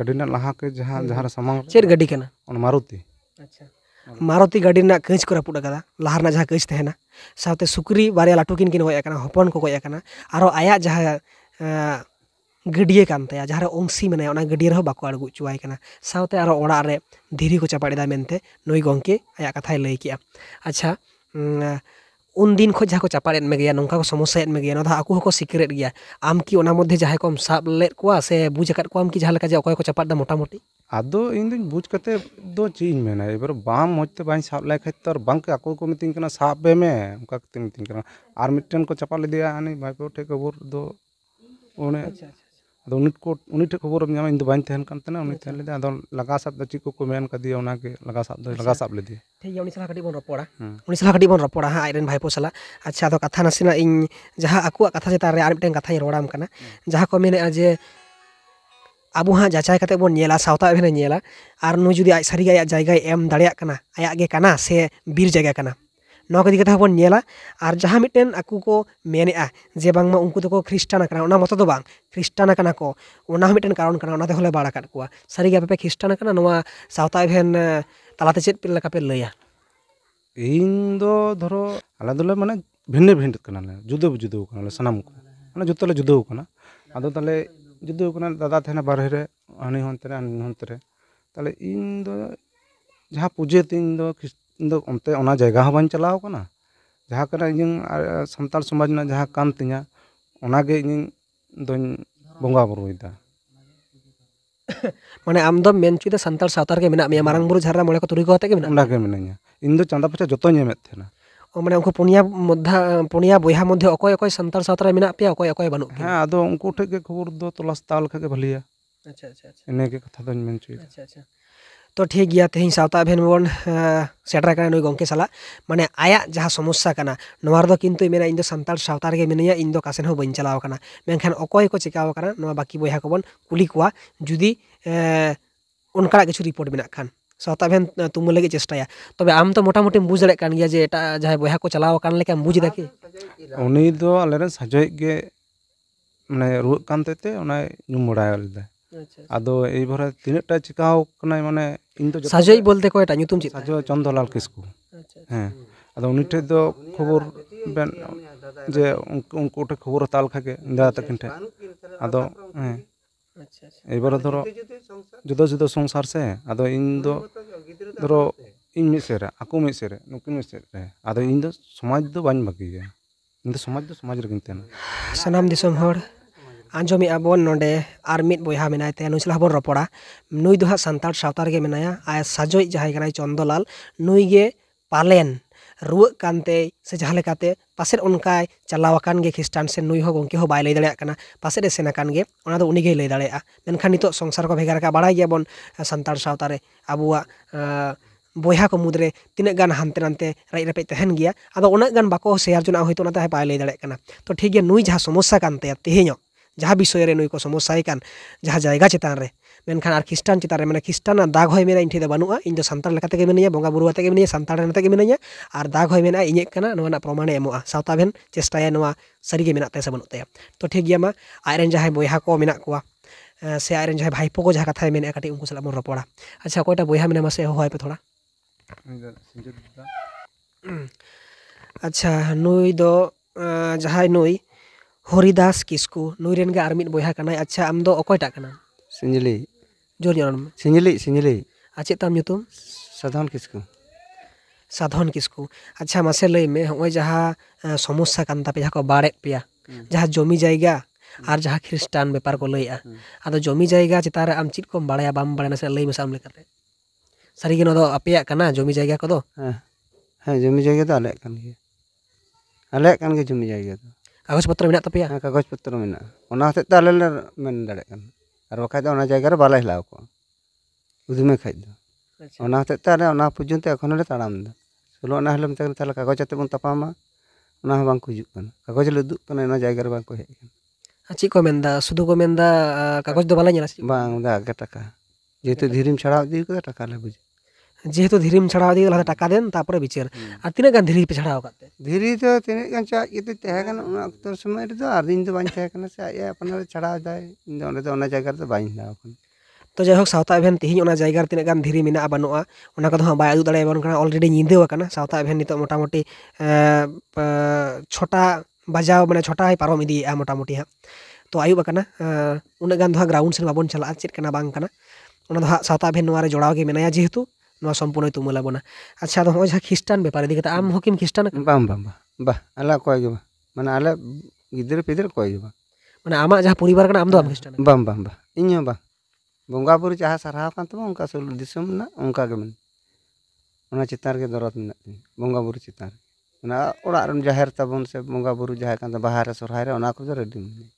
गाड़ी लहा के जहां जहां सामान चेर गाड़ी केना ओन मारुति अच्छा मारुति गाड़ी ना कैच को रपुट गदा लहार ना जहां कैच थेना साथे सुकरी बारे लाटू किन किन होय करना होपन को कोय करना आरो आया जहां गडिये कानते जहां ओंसी मने ओना गडिये रह बाको अड़गु चुवाय करना साथे आरो ओड़ा रे धीरी को चपाड़ी दा मेंते नोई गोंके आया कथा लई किया अच्छा उन दिन खोज जहाँ को चापाड़ में गया नौका को समस्या एन में गया ना अकूह को सिकर गया आम कि मध्य जहाँ को साब ले से बुझ अक आम कि अको चापाड़ मोटा मोटी अद इन दिन बुझ कर दो चीज में एबार बाम मजते बाई साब लाइक तो बांग अको को मतिन करना साब बे में उनका मतिन करना और मिट्टन को चापा लेदे आने बाई ठे खबर दो उन्हें अच्छा, अच्छा। ᱟᱫᱚ ᱩᱱᱤ ᱠᱚ ᱩᱱᱤ ᱴᱷᱮᱱ ᱠᱷᱚᱵᱚᱨᱮᱢ ᱧᱟᱢᱟ ᱤᱧ ᱫᱚ ᱵᱟᱹᱧ ᱛᱟᱦᱮᱱ ᱠᱟᱱ ᱛᱟᱦᱮᱱᱟ ᱩᱱᱤ ᱛᱟᱦᱮᱸ ᱞᱮᱫᱟ ᱟᱫᱚ ᱞᱟᱜᱟ ᱥᱟᱵ ᱫᱚ ᱪᱮᱫ ᱠᱚᱠᱚ ᱢᱮᱱ ᱠᱟᱫᱮᱭᱟ ᱚᱱᱟᱜᱮ ᱞᱟᱜᱟ ᱥᱟᱵ ᱫᱚ ᱞᱟᱜᱟ ᱥᱟᱵ ᱞᱮᱫᱮᱭᱟ ᱴᱷᱤᱠ ᱜᱮᱭᱟ ᱩᱱᱤ ᱥᱟᱞᱟᱜ ᱠᱟᱹᱴᱤᱡ ᱵᱚᱱ ᱨᱚᱯᱚᱲᱟ ᱩᱱᱤ ᱥᱟᱞᱟᱜ ᱠᱟᱹᱴᱤᱡ ᱵᱚᱱ ᱨᱚᱯᱚᱲᱟ ᱦᱟᱸᱜ ᱟᱡᱨᱮᱱ ᱵᱷᱟᱭᱯᱳ ᱥᱟᱞᱟᱜ ᱟᱪᱪᱷᱟ ᱟᱫᱚ ᱠᱟᱛᱷᱟ ᱱᱟᱥᱮᱱᱟᱜ ᱤᱧ ᱡᱟᱦᱟᱸ ᱟᱠᱚᱣᱟᱜ ᱠᱟᱛᱷᱟ ᱪᱮᱛᱟᱱ ᱨᱮ ᱟᱨ ᱢᱤᱫᱴᱮᱱ ᱠᱟᱛᱷᱟᱧ ᱨᱚᱲᱟᱢ ᱠᱟᱱᱟ ᱡᱟᱦᱟᱸ ᱠᱚ ᱢᱮᱱᱮᱜᱼᱟ ᱡᱮ ᱟᱵᱚ ᱦᱟᱸᱜ ᱡᱟᱪᱟᱭ ᱠᱟᱛᱮ ᱵᱚᱱ ᱧᱮᱞᱟ ᱥᱟᱶᱛᱟ ᱮᱵᱷᱮᱱᱮ ᱧᱮᱞᱟ ᱟᱨ ᱱᱩᱭ ᱡᱩᱫᱤ ᱟᱡ ᱥᱟᱹᱨᱤᱜᱮ ᱟᱭᱟᱜ ᱡᱟᱭᱜᱟᱭ ᱮᱢ ᱫᱟᱲᱮᱭᱟᱜ ᱠᱟᱱᱟ ᱟᱭᱟᱜ ᱜᱮ ᱠᱟᱱᱟ ᱥᱮ ᱵᱤᱨ ᱡᱟᱭᱜᱟ ᱠᱟᱱᱟ ᱱᱚᱣᱟ ᱠᱚ ᱤᱫᱤ ᱠᱟᱛᱮ ᱦᱚᱸᱵᱚᱱ ᱧᱮᱞᱟ ᱟᱨ ᱡᱟᱦᱟᱸ ᱢᱤᱫᱴᱮᱱ ᱟᱠᱚ ᱠᱚ ᱢᱮᱱᱮᱜᱼᱟ ᱡᱮ ᱵᱟᱝᱢᱟ ᱩᱱᱠᱩ ᱫᱚᱠᱚ ᱠᱷᱨᱤᱥᱴᱟᱱ ᱟᱠᱟᱱᱟ ᱚᱱᱟ ᱢᱚᱛᱚ ᱫᱚ ᱵᱟᱝ ᱠᱷᱨᱤᱥᱴᱟᱱ ᱟᱠᱟᱱᱟ ᱠᱚ ᱚᱱᱟ ᱦᱚᱸ ᱢᱤᱫᱴᱮᱱ ᱠᱟᱨᱚᱱ ᱠᱟᱱᱟ ᱚᱱᱟ ᱛᱮᱦᱚᱸᱞᱮ ᱵᱟᱲ ᱟᱠᱟᱫ ᱠᱚᱣᱟ ᱥᱟᱹᱨᱤᱜᱮ ᱟᱯᱮ ᱯᱮ ᱠᱷᱨᱤᱥᱴᱟᱱ ᱟᱠᱟᱱᱟ ᱱᱚᱣᱟ ᱥᱟᱶᱛᱟ ᱮᱵᱷᱮᱱ ᱛᱟᱞᱟᱛᱮ ᱪᱮᱫ ᱞᱮᱠᱟ ᱯᱮ ᱞᱟᱹᱭᱟ ᱤᱧ ᱫᱚ ᱫᱷᱚᱨᱚ ᱟᱞᱮ ᱫᱚᱞᱮ ᱢᱟᱱᱮ ᱵᱷᱤᱱᱟᱹ ᱵᱷᱤᱱᱟᱹ ᱠᱟᱱᱟᱞᱮ ᱡᱩᱫᱟᱹ ᱡᱩᱫᱟᱹ ᱠᱟᱱᱟᱞᱮ ᱥᱟᱱᱟᱢ ᱠᱚ ᱢᱟᱱᱮ ᱡᱚᱛᱚ ᱞᱮ ᱡᱩᱫᱟᱹᱣ ᱠᱟᱱᱟ ᱟᱫᱚ ᱛᱟᱦᱚᱞᱮ ᱡᱩᱫᱟᱹᱣ ᱠᱟᱱᱟ ᱫᱟᱫᱟ ᱛᱟᱦᱮᱱᱟ ᱵᱟᱨᱦᱮ ᱨᱮ ᱦᱟᱹᱱᱤ ᱦᱚᱱᱛᱮ ᱨᱮ ᱦᱟᱹᱱᱤ ᱦᱚᱱᱛᱮ ᱨᱮ ᱛᱟᱦᱚᱞᱮ ᱤᱧ ᱫᱚ ᱡᱟᱦᱟᱸ ᱯᱩᱡᱟᱹ ᱛᱤᱧ ᱫᱚ ᱤᱧ ᱫᱚ ᱚᱱᱛᱮ ᱚᱱᱟ ᱡᱟᱭᱜᱟ ᱦᱚᱸ ᱵᱟᱹᱧ ᱪᱟᱞᱟᱣ ᱟᱠᱟᱱᱟ ᱡᱟᱦᱟᱸ ᱠᱟᱱᱟ ᱤᱧᱟᱹᱝ ᱥᱟᱱᱛᱟᱲ ᱥᱚᱢᱟᱡᱽ ᱨᱮᱱᱟᱜ ᱡᱟᱦᱟᱸ ᱠᱟᱱ ᱛᱤᱧᱟᱹ ᱚᱱᱟᱜᱮ ᱤᱧᱤᱧ ᱫᱚᱧ ᱵᱚᱸᱜᱟ ᱵᱩᱨᱩᱭᱮᱫᱟ ᱢᱟᱱᱮ ᱟᱢ ᱫᱚᱢ ᱢᱮᱱ ᱦᱚᱪᱚᱭᱮᱫᱟ ᱥᱟᱱᱛᱟᱲ ᱥᱟᱶᱛᱟ ᱨᱮᱜᱮ ᱢᱮᱱᱟᱜ ᱢᱮᱭᱟ ᱢᱟᱨᱟᱝ ᱵᱩᱨᱩ ᱡᱷᱟᱨᱟ ᱢᱚᱬᱮ ᱠᱚ ᱛᱩᱨᱩᱭ ᱠᱚ ᱟᱛᱮ ᱜᱮ ᱢᱮᱱᱟᱜ ᱚᱸᱰᱮ ᱜᱮ ᱢᱤᱱᱟᱹᱧᱟ ᱤᱧ ᱫᱚ ᱪᱟᱸᱫᱟ ᱯᱟᱪᱷᱟ ᱡᱚᱛᱚᱧ ᱮᱢᱮᱫ ᱛᱟᱦᱮᱱᱟ ᱢᱟᱱᱮ ᱩᱱᱠᱩ ᱯᱩᱱᱭᱟ ᱢᱚᱫᱽᱫᱷᱟ ᱯᱩᱱᱭᱟ ᱵᱚᱭᱦᱟ ᱢᱚᱫᱽᱫᱷᱮ ᱚᱠᱚᱭ ᱚᱠᱚᱭ ᱥᱟᱱᱛᱟᱲ ᱥᱟᱶᱛᱟ ᱨᱮ ᱢᱮᱱᱟᱜ ᱯᱮᱭᱟ ᱚᱠᱚᱭ ᱚᱠᱚᱭ ᱵᱟᱹᱱᱩᱜ ᱦᱮᱸ ᱯᱮᱭᱟ ᱟᱫᱚ ᱩᱱᱠᱩ ᱴᱷᱮᱡ ᱜᱮ ᱠᱷᱚᱵᱚᱨ ᱫᱚ ᱛᱚᱞᱟᱥ ᱛᱟᱣ ᱞᱮᱠᱷᱟᱡ ᱜᱮ ᱵᱷᱟᱹᱞᱤᱭᱟ ᱟᱪᱪᱷᱟ ᱟᱪᱪᱷᱟ ᱟᱪᱪᱷᱟ ᱤᱱᱟᱹᱜᱮ ᱠᱟᱛᱷᱟ ᱫᱚᱧ ᱢᱮᱱ ᱦᱚᱪᱚᱭᱮᱫᱟ ᱟᱪᱪᱷᱟ ᱟᱪᱪᱷᱟ तो ठीक गया तेहन सावता अभियान में सेटर नई गमे साला माने आया जहाँ समस्या किन्तु मेरा इन सानतार सावतार रे मेनया इन कासन हो बन चलाव मेखान अकय को चिकावना बाकी बहा को बन कुली को जुदी उनका किस रिपोर्ट बना खान सावता अभियान तुम लगे चेष्टाया तब आम तो मोटामुटी बुझ दान गया जे जहाँ बहा को चलाव लेकिन बुझदा कि आलें सजय मैं रुआते ᱟᱫᱚ ᱮᱭ ᱵᱟᱨ ᱛᱤᱱᱟᱹᱜ ᱴᱟ ᱪᱤᱠᱟᱹᱣ ᱠᱟᱱᱟᱭ ᱢᱟᱱᱮ ᱤᱧ ᱫᱚ ᱥᱟᱡᱚᱭ ᱵᱚᱞᱛᱮ ᱠᱚᱭᱴᱟ ᱧᱩᱛᱩᱢ ᱪᱮᱫ ᱥᱟᱡᱚᱭ ᱪᱚᱱᱫᱚᱞᱟᱞ ᱠᱤᱥᱠᱩ ᱦᱮᱸ ᱟᱫᱚ ᱩᱱᱤ ᱴᱷᱮᱡ ᱫᱚ ᱠᱷᱚᱵᱚᱨ ᱵᱮᱱ ᱡᱮ ᱩᱱᱠᱩ ᱴᱷᱮᱡ ᱠᱷᱚᱵᱚᱨ ᱦᱟᱛᱟᱣ ᱞᱮᱠᱷᱟᱡ ᱜᱮ ᱫᱟᱫᱟ ᱛᱟᱹᱠᱤᱱ ᱴᱷᱮᱡ ᱟᱫᱚ ᱦᱮᱸ এবারে ধরো জুদো জুদো সংসার সে আদো ইন দো ধরো ইন মিদ সেরে আকু মিদ সেরে নুকিন মিদ সেরে আদো ইন দো সমাজ দো বান বাকি ইন দো সমাজ দো সমাজ রে কিন তেন সানাম দিসম হড় आंजम नोडे बहा मेते नुसला रपड़ा नई दो हाँ सानतार सातारे मे सजय जहां चंदलाल नुगे पालन रुआकते से जहाँ पास उनका चलावान ख्रीटान से नई गमे बै लै दिन पासे सेनाकानगे उनगे लै दाखान नित संसार को भेगार बड़ा बन सानतार सातारे अब बहा को मुद्रे तीना गान हानते नाते रज रेपे तहन गया अब उन्ना गान बाको सेयार जो बै लै दिन तो ठीक है नई जहाँ समस्या तेहेज ᱡᱟᱦᱟᱸ ᱵᱤᱥᱚᱭ ᱨᱮ ᱱᱩᱭ ᱠᱚ ᱥᱚᱢᱚᱥᱥᱟᱭ ᱠᱟᱱ ᱡᱟᱦᱟᱸ ᱡᱟᱭᱜᱟ ᱪᱮᱛᱟᱱ ᱨᱮ ᱢᱮᱱᱠᱷᱟᱱ ᱟᱨ ᱠᱷᱤᱥᱴᱟᱱ ᱪᱮᱛᱟᱱ ᱨᱮ ᱢᱟᱱᱮ ᱠᱷᱤᱥᱴᱟᱱᱟᱜ ᱫᱟᱜ ᱦᱚᱸᱭ ᱢᱮᱱᱟ ᱤᱧ ᱴᱷᱮᱱ ᱫᱚ ᱵᱟᱹᱱᱩᱜᱼᱟ ᱤᱧ ᱫᱚ ᱥᱟᱱᱛᱟᱲ ᱞᱮᱠᱟ ᱛᱮᱜᱮ ᱢᱤᱱᱟᱹᱧᱟ ᱵᱚᱸᱜᱟ ᱵᱩᱨᱩ ᱟᱛᱮᱜᱮ ᱢᱤᱱᱟᱹᱧᱟ ᱥᱟᱱᱛᱟᱲ ᱨᱮᱱᱟᱜ ᱛᱮᱜᱮ ᱢᱤᱱᱟᱹᱧᱟ ᱟᱨ ᱫᱟᱜ ᱦᱚᱸᱭ ᱢᱮᱱᱟ ᱤᱧᱟᱹᱜ ᱠᱟᱱᱟ ᱱᱚᱣᱟ ᱨᱮᱱᱟᱜ ᱯᱨᱚᱢᱟᱱᱮ ᱮᱢᱚᱜᱼᱟ ᱥᱟᱶᱛᱟ ᱵᱮᱱ ᱪᱮᱥᱴᱟᱭᱟ ᱱᱚᱣᱟ ᱥᱟᱹᱨᱤᱜᱮ ᱢᱮᱱᱟᱜ ᱛᱟᱭᱟ ᱥᱮ ᱵᱟᱹᱱᱩᱜ ᱛᱟᱭᱟ ᱛᱚ ᱴᱷᱤᱠ ᱜᱮᱭᱟ ᱢᱟ ᱟᱡᱨᱮᱱ ᱡᱟᱦᱟᱸᱭ ᱵᱚᱭᱦᱟ ᱠᱚ ᱢᱮᱱᱟᱜ ᱠᱚᱣᱟ ᱥᱮ ᱟᱡᱨᱮᱱ ᱡᱟᱦᱟᱸᱭ ᱵᱷᱟᱭᱯᱚ ᱠᱚ ᱡᱟᱦᱟᱸ ᱠᱟᱛᱷᱟᱭ ᱢᱮᱱᱮᱜᱼᱟ ᱠᱟᱹᱴᱤᱡ ᱩᱱᱠᱩ ᱥᱟᱞᱟᱜ ᱵᱚᱱ ᱨᱚᱯᱚᱲᱟ ᱟᱪᱪᱷᱟ ᱚᱠᱚᱭᱴᱟᱜ ᱵᱚᱭᱦᱟ ᱢᱮᱱᱟᱭᱟ ᱢᱟᱥᱮ ᱦᱚᱦᱚᱣᱟᱭ ᱯᱮ ᱛᱷᱚᱲᱟ ᱟᱪᱪᱷᱟ ᱱᱩᱭ ᱫᱚ ᱡᱟᱦᱟᱸᱭ ᱱᱩᱭ हरिदास किसकु नई गे आरमित बॉयहा कनाय अच्छा आम दो सिंजली जोर जोर में सिंजली सिंजली अच्छे ताम साधन किसकु साधन किसकु अच्छा मासे लई हमें जहाँ समस्या कान तापे जहा को बाड़े पे जहाँ जमी जायगा और जहा ख्रिस्टान बेपार को लईया आदो जमी जायगा चितारे आम चित को बाड़या बाम बाड़े से लई मसाम सारी के जमी जैगा को दो हां हां जमी जायगा तो आले कान जमी जायगा kagus petro minak tapi ya kagus petro minak ona te talel men dare kan ar bakai ona jaga bala hilau ko udume khai do ona te tare ona pujun te akhon le taram do sulo ona halem te tal kagus te bun tapama ona bang kuju kan kagus le du kan ona jaga bang ko hek aci ko men da sudu ko men da balai do bala nyala si bang da gataka jitu dirim chara di gataka le bujuk जेहतु धीरे छाड़ा दिए अलग टाका दें तपर विचार और हम्म। तीन गान धीरे पे छाड़ा करते धीरे तो तीन गान चाहिए समय तो, तो छाड़ा तो जगह तो बाई तो जैक सावता अभियान तेहन और जगह तीन गान धीरे मे बनूक बै आजू दाड़ा अलरेडी निंदेकान सावता अभियान नित तो मोटामुटी छटा बजाव मैं छटा पारम इदी मोटामुटी हाँ तो आयुबाना उन्ना गान ग्राउंड सेन बाबन चला चेकना बाना हाँ सावता अभियान जोड़ा जेहतु ᱱᱚᱣᱟ ᱥᱚᱢᱯᱩᱨᱱᱚᱭ ᱛᱩᱢᱟᱹᱞ ᱟᱵᱚᱱᱟ ᱟᱪᱪᱷᱟ ᱟᱫᱚ ᱱᱚᱜᱼᱚᱭ ᱡᱟᱦᱟᱸ ᱠᱷᱤᱥᱴᱟᱱ ᱵᱮᱯᱟᱨ ᱤᱫᱤ ᱠᱟᱛᱮ ᱟᱢ ᱦᱚᱸᱠᱤᱢ ᱠᱷᱤᱥᱴᱟᱱ ᱵᱟᱝ ᱵᱟᱝ ᱵᱟᱝ ᱵᱟᱝ ᱟᱞᱮ ᱚᱠᱚᱭ ᱜᱮ ᱵᱟᱝ ᱢᱟᱱᱮ ᱟᱞᱮ ᱜᱤᱫᱽᱨᱟᱹ ᱯᱤᱫᱽᱨᱟᱹ ᱚᱠᱚᱭ ᱜᱮ ᱵᱟᱝ ᱢᱟᱱᱮ ᱟᱢᱟᱜ ᱡᱟᱦᱟᱸ ᱯᱚᱨᱤᱵᱟᱨ ᱠᱟᱱᱟ ᱟᱢ ᱫᱚ ᱵᱟᱢ ᱠᱷᱤᱥᱴᱟᱱ ᱵᱟᱝ ᱵᱟᱝ ᱵᱟᱝ ᱤᱧ ᱦᱚᱸ ᱵᱟᱝ ᱵᱚᱸᱜᱟ ᱵᱩᱨᱩ ᱡᱟᱦᱟᱸ ᱥᱟᱨᱦᱟᱣ ᱠᱟᱱ ᱛᱟᱵᱚᱱᱟ ᱚᱱᱠᱟ ᱥᱩᱞ ᱫᱤᱥᱚᱢ ᱨᱮᱱᱟᱜ ᱚᱱᱠᱟ ᱜᱮ ᱢᱮᱱᱟᱜᱼᱟ ᱚᱱᱟ ᱪᱮᱛᱟᱱ ᱨᱮᱜᱮ ᱫᱚᱨᱚᱫ ᱢᱮᱱᱟᱜ ᱛᱤᱧᱟᱹ ᱵᱚᱸᱜᱟ ᱵᱩᱨᱩ ᱪᱮᱛᱟᱱ ᱨᱮ ᱚᱱᱟ ᱚᱲᱟᱜ ᱨᱮᱱ ᱡᱟᱦᱮᱨ ᱛᱟᱵᱚᱱ ᱥᱮ ᱵᱚᱸᱜᱟ ᱵᱩᱨᱩ ᱡᱟᱦᱟᱸᱭ ᱠᱟᱱ ᱵᱟᱦᱟ ᱨᱮ ᱥᱚᱨᱦᱟᱭ ᱨᱮ ᱚᱱᱟ ᱠᱚᱫᱚ ᱨᱮᱰᱤ ᱢᱮᱱᱟᱜᱼᱟ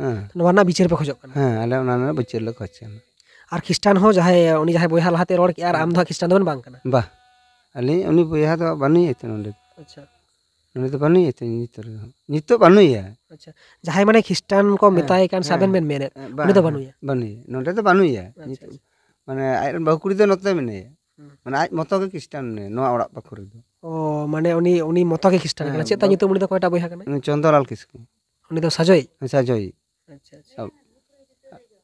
ᱱᱚᱣᱟ ᱨᱮᱱᱟᱜ ᱵᱤᱪᱟᱹᱨ ᱯᱮ ᱠᱷᱚᱡᱚᱜ ᱠᱟᱱᱟ ᱦᱮᱸ ᱟᱞᱮ ᱚᱱᱟ ᱨᱮᱱᱟᱜ ᱵᱤᱪᱟᱹᱨ ᱞᱮ ᱠᱷᱚᱡ ᱠᱟᱱᱟ ᱟᱨ ᱠᱷᱤᱥᱴᱟᱱ ᱦᱚᱸ ᱡᱟᱦᱟᱸᱭ ᱩᱱᱤ ᱡᱟᱦᱟᱸᱭ ᱵᱚᱭᱦᱟ ᱞᱟᱦᱟᱛᱮ ᱨᱚᱲ ᱠᱮᱜᱼᱟ ᱟᱨ ᱟᱢ ᱫᱚ ᱠᱷᱤᱥᱴᱟᱱ ᱫᱚᱵᱮᱱ ᱵᱟᱝ ᱠᱟᱱᱟ ᱵᱟ ᱟᱹᱞᱤᱧ ᱩᱱᱤ ᱵᱚᱭᱦᱟ ᱫᱚ ᱵᱟᱹᱱᱩᱭ ᱛᱮ ᱱᱚᱰᱮ ᱟᱪᱪᱷᱟ ᱱᱚᱰᱮ ᱫᱚ ᱵᱟᱹᱱᱩᱭ ᱛᱮ ᱱᱤᱛᱚᱜ ᱨᱮᱦᱚᱸ ᱱᱤᱛᱚᱜ ᱵᱟᱹᱱᱩᱭᱟ अच्छा जहां माने ख्रिस्टान को मेताए कान साबेन बेन मेने उन्हें तो बनुया बनुया नोटे तो बनुया माने आयरन बहु कुड़ी तो नोते मेने माने आज मतो के ख्रिस्टान ने नोआ ओड़ा पखुर दो ओ माने उनी उनी मतो के ख्रिस्टान काना चेता नितो उनी तो कोटा बोया काना चंद्रलाल किसको उनी तो सजोई सजोई ᱟᱪᱪᱷᱟ ᱟᱪᱪᱷᱟ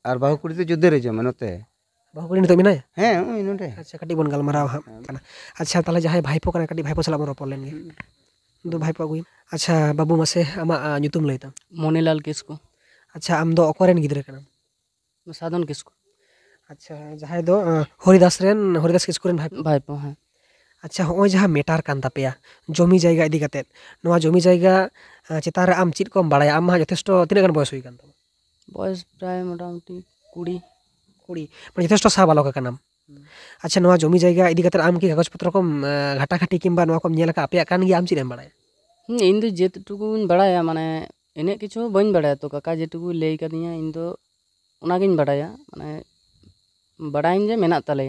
ᱟᱨ ᱵᱟᱹᱦᱩ ᱠᱩᱲᱤ ᱫᱚ ᱡᱩᱫᱟᱹ ᱨᱮ ᱡᱚᱢᱟ ᱱᱚᱛᱮ ᱵᱟᱹᱦᱩ ᱠᱩᱲᱤ ᱱᱤᱛᱚᱜ ᱢᱮᱱᱟᱭᱟ ᱦᱮᱸ ᱩᱱᱤ ᱱᱚᱰᱮ ᱟᱪᱪᱷᱟ ᱠᱟᱹᱴᱤᱡ ᱵᱚᱱ ᱜᱟᱞᱢᱟᱨᱟᱣ ᱦᱟᱸᱜ ᱠᱟᱱᱟ ᱟᱪᱪᱷᱟ ᱛᱟᱦᱞᱮ ᱡᱟᱦᱟᱸᱭ ᱵᱷᱟᱭᱯᱚ ᱠᱟᱱᱟ ᱠᱟᱹᱴᱤᱡ ᱵᱷᱟᱭᱯᱚ ᱥᱟᱞᱟᱜ ᱵᱚᱱ ᱨᱚᱯᱚᱲ ᱞᱮᱱ ᱜᱮ ᱫᱚ ᱵᱷᱟᱭᱯᱚ ᱟᱹᱜᱩᱭ ᱟᱪᱪᱷᱟ ᱵᱟᱹᱵᱩ ᱢᱟᱥᱮ ᱟᱢᱟᱜ ᱧᱩᱛᱩᱢ ᱞᱟᱹᱭ ᱛᱟᱢ ᱢᱚᱱᱤᱞᱟᱞ ᱠᱤᱥᱠᱩ ᱟᱪᱪᱷᱟ ᱟᱢ ᱫᱚ ᱚᱠᱚᱭᱨᱮᱱ ᱜᱤᱫᱽᱨᱟᱹ ᱠᱟᱱᱟᱢ साधन किसको अच्छा जहाँ दो हरिदास रेन हरिदास किसको रेन भाई भाई पो हाँ अच्छा हॉय जहाँ मेटार कान तापे जमी जगह इदी कतेद नवा जमी जगह चेतार आम चित को बाड़ा आम जथेष्ट तीन गन बयस हुई कान तमा बस प्राय मोटामुटी कूड़ी कूड़ी मैं जथेष सह बालक का नाम अच्छा जमी जैगा इदीत आम की कागज पत्र को घाटा घाटी किंबा आप चेम इन जेटुकु बड़ा मानने इन कि बी बड़ा तो काका जेटुकु लैकदी इन तो बड़ा मानने बड़ा जे मे तले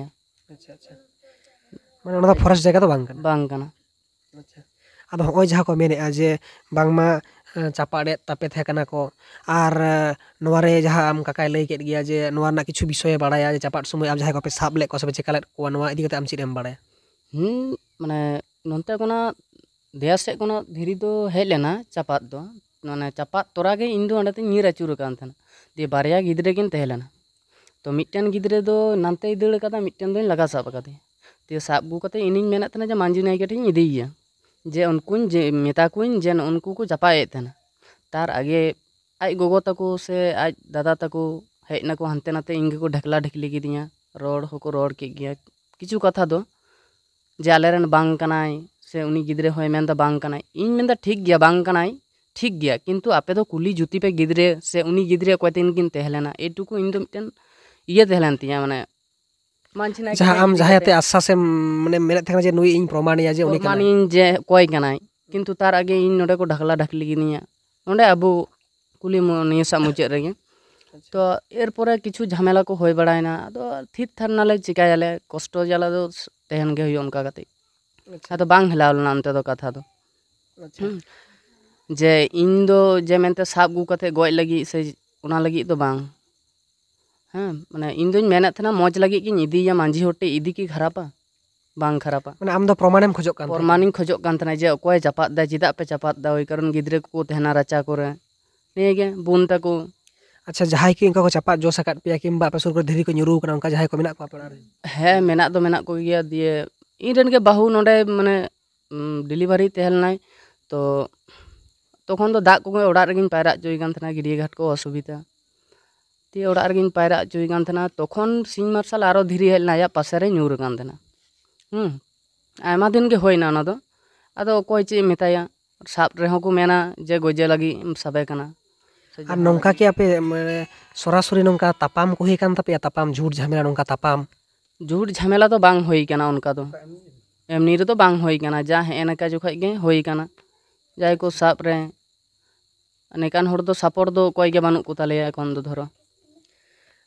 अच्छा अच्छा मैं फरेस्ट जैगा तो बांग बांग अच्छा अब हाँ जहाँ को मेने जे बांग चापाड़े तापे थे को आर नवारे जहाँ आम काका लैके गए कि विषय बाड़ा चापाट समय आम जहाँ को सब ले सब चेकालेद को आम चेम बड़ा मैंने नंते देश सब को धीरी तो हेलना चापा दो मैंने चापा तरह इन दोते निर आचुर दिए बारे ग्रेना तो मिट्टन ग्रे नाते दिड़ा मिट्टन दो लगा साब का दिए साब अगुक इन मेना जो मांजी नाइक इदीगे जे उनको जे मेता को जे उनको को तेना तार आगे आज गगो तक से आज दादा तक हजना को हाते नाते इन को ढकला ढकली कि रोड हो को रोड के गया किचु कथा दो जे आलेन बांगना से उनी गिद्रे हो मेन बांगना इन मेन ठीक गया बांगना ठीक गया किंतु आपे तो कुली जुती पे गिद्रे से उनी गिद्रे को तीन किन तेहलेना एटुकु इन तो मिटेन इये तेहलेन तीया माने ᱡᱟᱦᱟᱸ ᱟᱢ ᱡᱟᱦᱟᱸ ᱟᱛᱮ ᱟᱥᱟ ᱥᱮ ᱢᱟᱱᱮ ᱢᱮᱱᱮᱫ ᱛᱟᱦᱮᱱᱟ ᱡᱮ ᱱᱩᱭ ᱤᱧ ᱯᱨᱚᱢᱟᱱᱮᱭᱟ ᱡᱮ ᱩᱱᱤ ᱠᱟᱱᱟᱭ ᱢᱟᱱᱤᱧ ᱡᱮ ᱚᱠᱚᱭ ᱠᱟᱱᱟᱭ ᱠᱤᱱᱛᱩ ᱛᱟᱨ ᱟᱜᱮ ᱤᱧ ᱱᱚᱰᱮ ᱠᱚ ᱰᱷᱟᱠᱞᱟ ᱰᱷᱟᱠᱞᱤ ᱠᱤᱫᱤᱧᱟ ᱱᱚᱰᱮ ᱟᱵᱚ ᱠᱩᱞᱤ ᱱᱤᱭᱟᱹ ᱥᱟᱜ ᱢᱩᱪᱟᱹᱫ ᱨᱮᱜᱮ ᱛᱚ ᱮᱨᱯᱚᱨᱮ ᱠᱤᱪᱷᱩ ᱡᱷᱟᱢᱮᱞᱟ ᱠᱚ ᱦᱩᱭ ᱵᱟᱲᱟᱭᱱᱟ ᱟᱫᱚ ᱛᱷᱤᱨ ᱛᱷᱟᱨ ᱱᱟᱞᱮ ᱪᱤᱠᱟᱭᱟᱞᱮ ᱠᱚᱥᱴᱚ ᱡᱟᱞᱟ ᱫᱚ ᱛᱟᱦᱮᱱ ᱜᱮ ᱦᱩᱭᱩᱜᱼᱟ ᱚᱱᱠᱟ ᱠᱟᱛᱮ ᱟᱫᱚ ᱵᱟᱝ ᱦᱮᱞᱟᱣ ᱞᱮᱱᱟ ᱚᱱᱛᱮ ᱫᱚ ᱠᱟᱛᱷᱟ ᱫᱚ ᱡᱮ ᱤᱧ ᱫᱚ ᱡᱮ ᱢᱮᱱᱛᱮ ᱥᱟᱵ ᱟᱹᱜᱩ ᱠᱟᱛᱮ ᱜᱚᱡ ᱞᱟᱹᱜᱤᱫ ᱥᱮ ᱚᱱᱟ ᱞᱟᱹᱜᱤᱫ ᱫᱚ ᱵᱟᱝ मैंने मज़ लगे इदीय माँी हटे इदी की खराबा बांग खराबा मैं आम प्रमाण खोज प्रमाण खोजना जे अकये चेदा पे वही कारण गिद्रे को राचा को नहींगे बुन तक अच्छा जहाँ की इनका चापा जो सका पे कि सुरक्षा धीरी को रूकना उनका जहाँ को मेरा हाँ मेना को तो दिए इन बाहू ना मैंने डिलीवरी तेलना तो तक तो, तो दाग को पायरा चोकना घाट को असुविधा ᱫᱤᱭᱮ ᱚᱲᱟᱜ ᱨᱮᱜᱮᱧ ᱯᱟᱭᱨᱟ ᱦᱚᱪᱚᱭᱮ ᱠᱟᱱ ᱛᱟᱦᱮᱱᱟ ᱛᱚᱠᱷᱚᱱ ᱥᱤᱧ ᱢᱟᱨᱥᱟᱞ ᱟᱨᱚ ᱫᱷᱤᱨᱤ ᱦᱮᱡ ᱞᱮᱱᱟ ᱟᱭᱟᱜ ᱯᱟᱥᱮᱨᱮ ᱧᱩᱨ ᱟᱠᱟᱱ ᱛᱟᱦᱮᱱᱟ ᱦᱮᱸ ᱟᱭᱢᱟ ᱫᱤᱱ ᱜᱮ ᱦᱩᱭᱱᱟ ᱚᱱᱟ ᱫᱚ ᱟᱫᱚ ᱚᱠᱚᱭ ᱪᱮᱫ ᱮ ᱢᱮᱛᱟᱭᱟ ᱥᱟᱵ ᱨᱮᱦᱚᱸ ᱠᱚ ᱢᱮᱱᱟ ᱡᱮ ᱜᱚᱡᱮ ᱞᱟᱹᱜᱤᱫ ᱮᱢ ᱥᱟᱵᱮ ᱠᱟᱱᱟ ᱟᱨ ᱱᱚᱝᱠᱟ ᱠᱤ ᱟᱯᱮ ᱥᱚᱨᱟᱥᱚᱨᱤ ᱱᱚᱝᱠᱟ ᱛᱟᱯᱟᱢ ᱠᱚ ᱦᱩᱭ ᱠᱟᱱ ᱛᱟᱯᱮᱭᱟ ᱛᱟᱯᱟᱢ ᱡᱷᱩᱴ ᱡᱷᱟᱢᱮᱞᱟ ᱱᱚᱝᱠᱟ ᱛᱟᱯᱟᱢ ᱡᱷᱩᱴ ᱡᱷᱟᱢᱮᱞᱟ ᱫᱚ ᱵᱟᱝ ᱦᱩᱭ ᱠᱟᱱᱟ ᱚᱱᱠᱟ ᱫᱚ ᱮᱢᱱᱤ ᱨᱮᱫᱚ ᱵᱟᱝ ᱦᱩᱭ ᱠᱟᱱᱟ ᱡᱟ ᱦᱮᱸ ᱱᱮᱠᱟ ᱡᱚᱠᱷᱚᱡ ᱜᱮ ᱦᱩᱭ ᱠᱟᱱᱟ ᱡᱟᱦᱟᱸᱭ ᱠᱚ ᱥᱟᱵ ᱨᱮ ᱱᱮᱠᱟᱱ ᱦᱚᱲ ᱫᱚ ᱥᱟᱯᱚᱨᱴ ᱫᱚ ᱚᱠᱚᱭ ᱜᱮ ᱵᱟᱹᱱᱩᱜ ᱠᱚ ᱛᱟᱞᱮᱭᱟ ᱮᱠᱷᱚᱱ ᱫᱚ ᱫᱷᱚᱨᱚ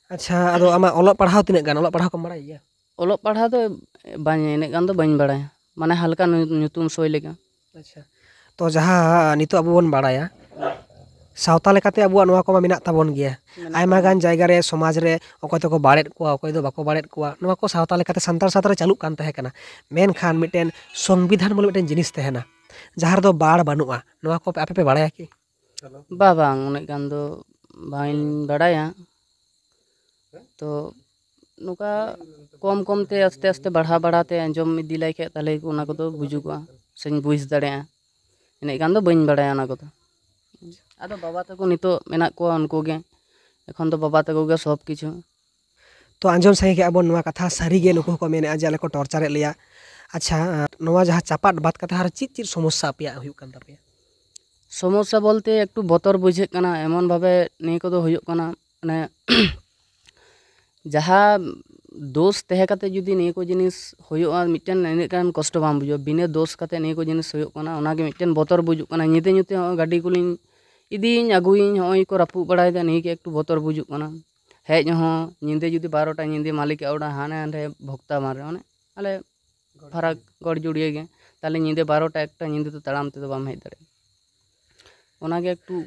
ᱟᱪᱪᱷᱟ ᱟᱫᱚ ᱟᱢᱟᱜ ᱚᱞᱚᱜ ᱯᱟᱲᱦᱟᱣ ᱛᱤᱱᱟᱹᱜ ᱜᱟᱱ ᱚᱞᱚᱜ ᱯᱟᱲᱦᱟᱣ ᱠᱚᱢ ᱵᱟᱲᱟᱭ ᱜᱮᱭᱟ ᱚᱞᱚᱜ ᱯᱟᱲᱦᱟᱣ ᱫᱚ ᱵᱟᱹᱧ ᱤᱱᱟᱹᱜ ᱜᱟᱱ ᱫᱚ ᱵᱟᱹᱧ ᱵᱟᱲᱟᱭᱟ ᱢᱟᱱᱮ ᱦᱟᱞᱠᱟ ᱧᱩᱛᱩᱢ ᱥᱳᱭ ᱞᱮᱠᱟ ᱟᱪᱪᱷᱟ ᱛᱚ ᱡᱟᱦᱟᱸ ᱱᱤᱛᱚᱜ ᱟᱵᱚ ᱵᱚᱱ ᱵᱟᱲᱟᱭᱟ ᱥᱟᱶᱛᱟ ᱞᱮᱠᱟᱛᱮ ᱟᱵᱚᱣᱟᱜ ᱱᱚᱣᱟ ᱠᱚᱢᱟ ᱢᱮᱱᱟᱜ ᱛᱟᱵᱚᱱ ᱜᱮᱭᱟ ᱟᱭᱢᱟ ᱜᱟᱱ ᱡᱟᱭᱜᱟ ᱨᱮ ᱥᱚᱢᱟᱡᱽ ᱨᱮ ᱚᱠᱚᱭ ᱫᱚᱠᱚ ᱵᱟᱲᱮᱫ ᱠᱚᱣᱟ ᱚᱠᱚᱭ ᱫᱚ ᱵᱟᱠᱚ ᱵᱟᱲᱮᱫ ᱠᱚᱣᱟ ᱱᱚᱣᱟ ᱠᱚ ᱥᱟᱶᱛᱟ ᱞᱮᱠᱟᱛᱮ ᱥᱟᱱᱛᱟᱲ ᱥᱟᱶᱛᱟ ᱨᱮ ᱪᱟᱹᱞᱩᱜ ᱠᱟᱱ ᱛᱟᱦᱮᱸ ᱠᱟᱱᱟ ᱢᱮᱱᱠᱷᱟᱱ ᱢᱤᱫᱴᱮᱱ ᱥᱚᱝᱵᱤᱫᱷᱟᱱ ᱵᱚᱞᱮ ᱢᱤᱫᱴᱮᱱ ᱡᱤᱱᱤᱥ ᱛᱟᱦᱮᱱᱟ ᱡᱟᱦᱟᱸ ᱨᱮᱫᱚ ᱵᱟᱲ ᱵᱟᱹᱱᱩᱜᱼᱟ ᱱᱚᱣᱟ ᱠᱚ ᱟᱯᱮ ᱯᱮ ᱵᱟᱲᱟᱭᱟ ᱠᱤ ᱵᱟ ᱵᱟᱝ ᱩᱱᱟᱹᱜ ᱜᱟᱱ ᱫᱚ ᱵᱟᱹᱧ ᱵᱟᱲᱟᱭᱟ तो कम कम ते आस्ते आस्ते बढ़ा बढ़ाते आजम इदी खेल को गुजुग तो से बुझ दड़ेगा इनकान बी बड़ा को तो। बाबा तक नित उनके एखन तो बाबा तक तो सब किस तो आंजम सही अब कथा सारी नुक को मेने जैसे टर्चारे अच्छा जहाँ चापाट बात कथा चे चे समस्या पे पे समस्या बोलते एक बतर बुझे एम भाव नहीं मैं जहाँ दोष तेहेते जुदी नहीं को जिन होते इन कष्ट बुझे बिने दोष कते को जिनके मिट्टे बतर बुजुना निते गाड़ी को इदीन अगुन हई को रापू बड़ा नहीं एक बतर बुजुना हेज निंदे जुदी बारोटा निंदे मालिक आड़ा हाने हाँ भक्ता मारे मैंने आले फरक गड़ जुड़िए ताले निंदे बारोटा एक निंदे तो ताम तो बम हज दूर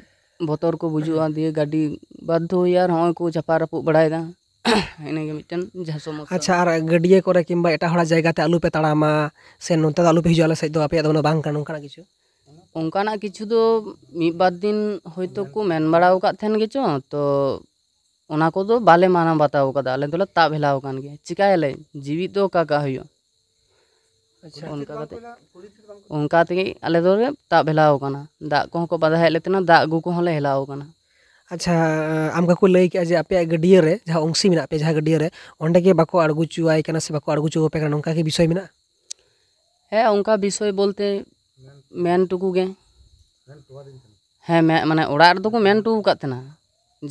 बतर को बुजुआ दिए गाड़ी बाध्य यार हों चापा रापू बड़ा আইনা গমিতন জাসম আচ্ছা আর গডিয়ে কোরা কিম্বা এটা হড়া জায়গা তে আলু পে তাড়ামা সেন নতা আলু পে জয়ালে সাইদ আপে দন বাং কানন কান কিছু ওন কান কিছু দো মি বাদ দিন হইতো কো মেন বাড়াও কা থেন গিছো তো ওনা কো দো বালে মানা বাতাও কা দালেন তোলা তা ভেলাও কান গি চিকালে জিবি তো কা কা হই আচ্ছা ওন কা তে ওন কা তে আলে দরে তা ভেলাও কান দা কো কো বাধা হে লেত না দা গু কো হলে হেলাও কান अच्छा आम को लैक जे आप गडिये जहाँ अंशी मे पे जहाँ गए अड़गु चुआई से अड़गु चुह पे नौका विषय मे हाँ विषय बोलते मेन टुकू गे हाँ ओडाक मेन टुक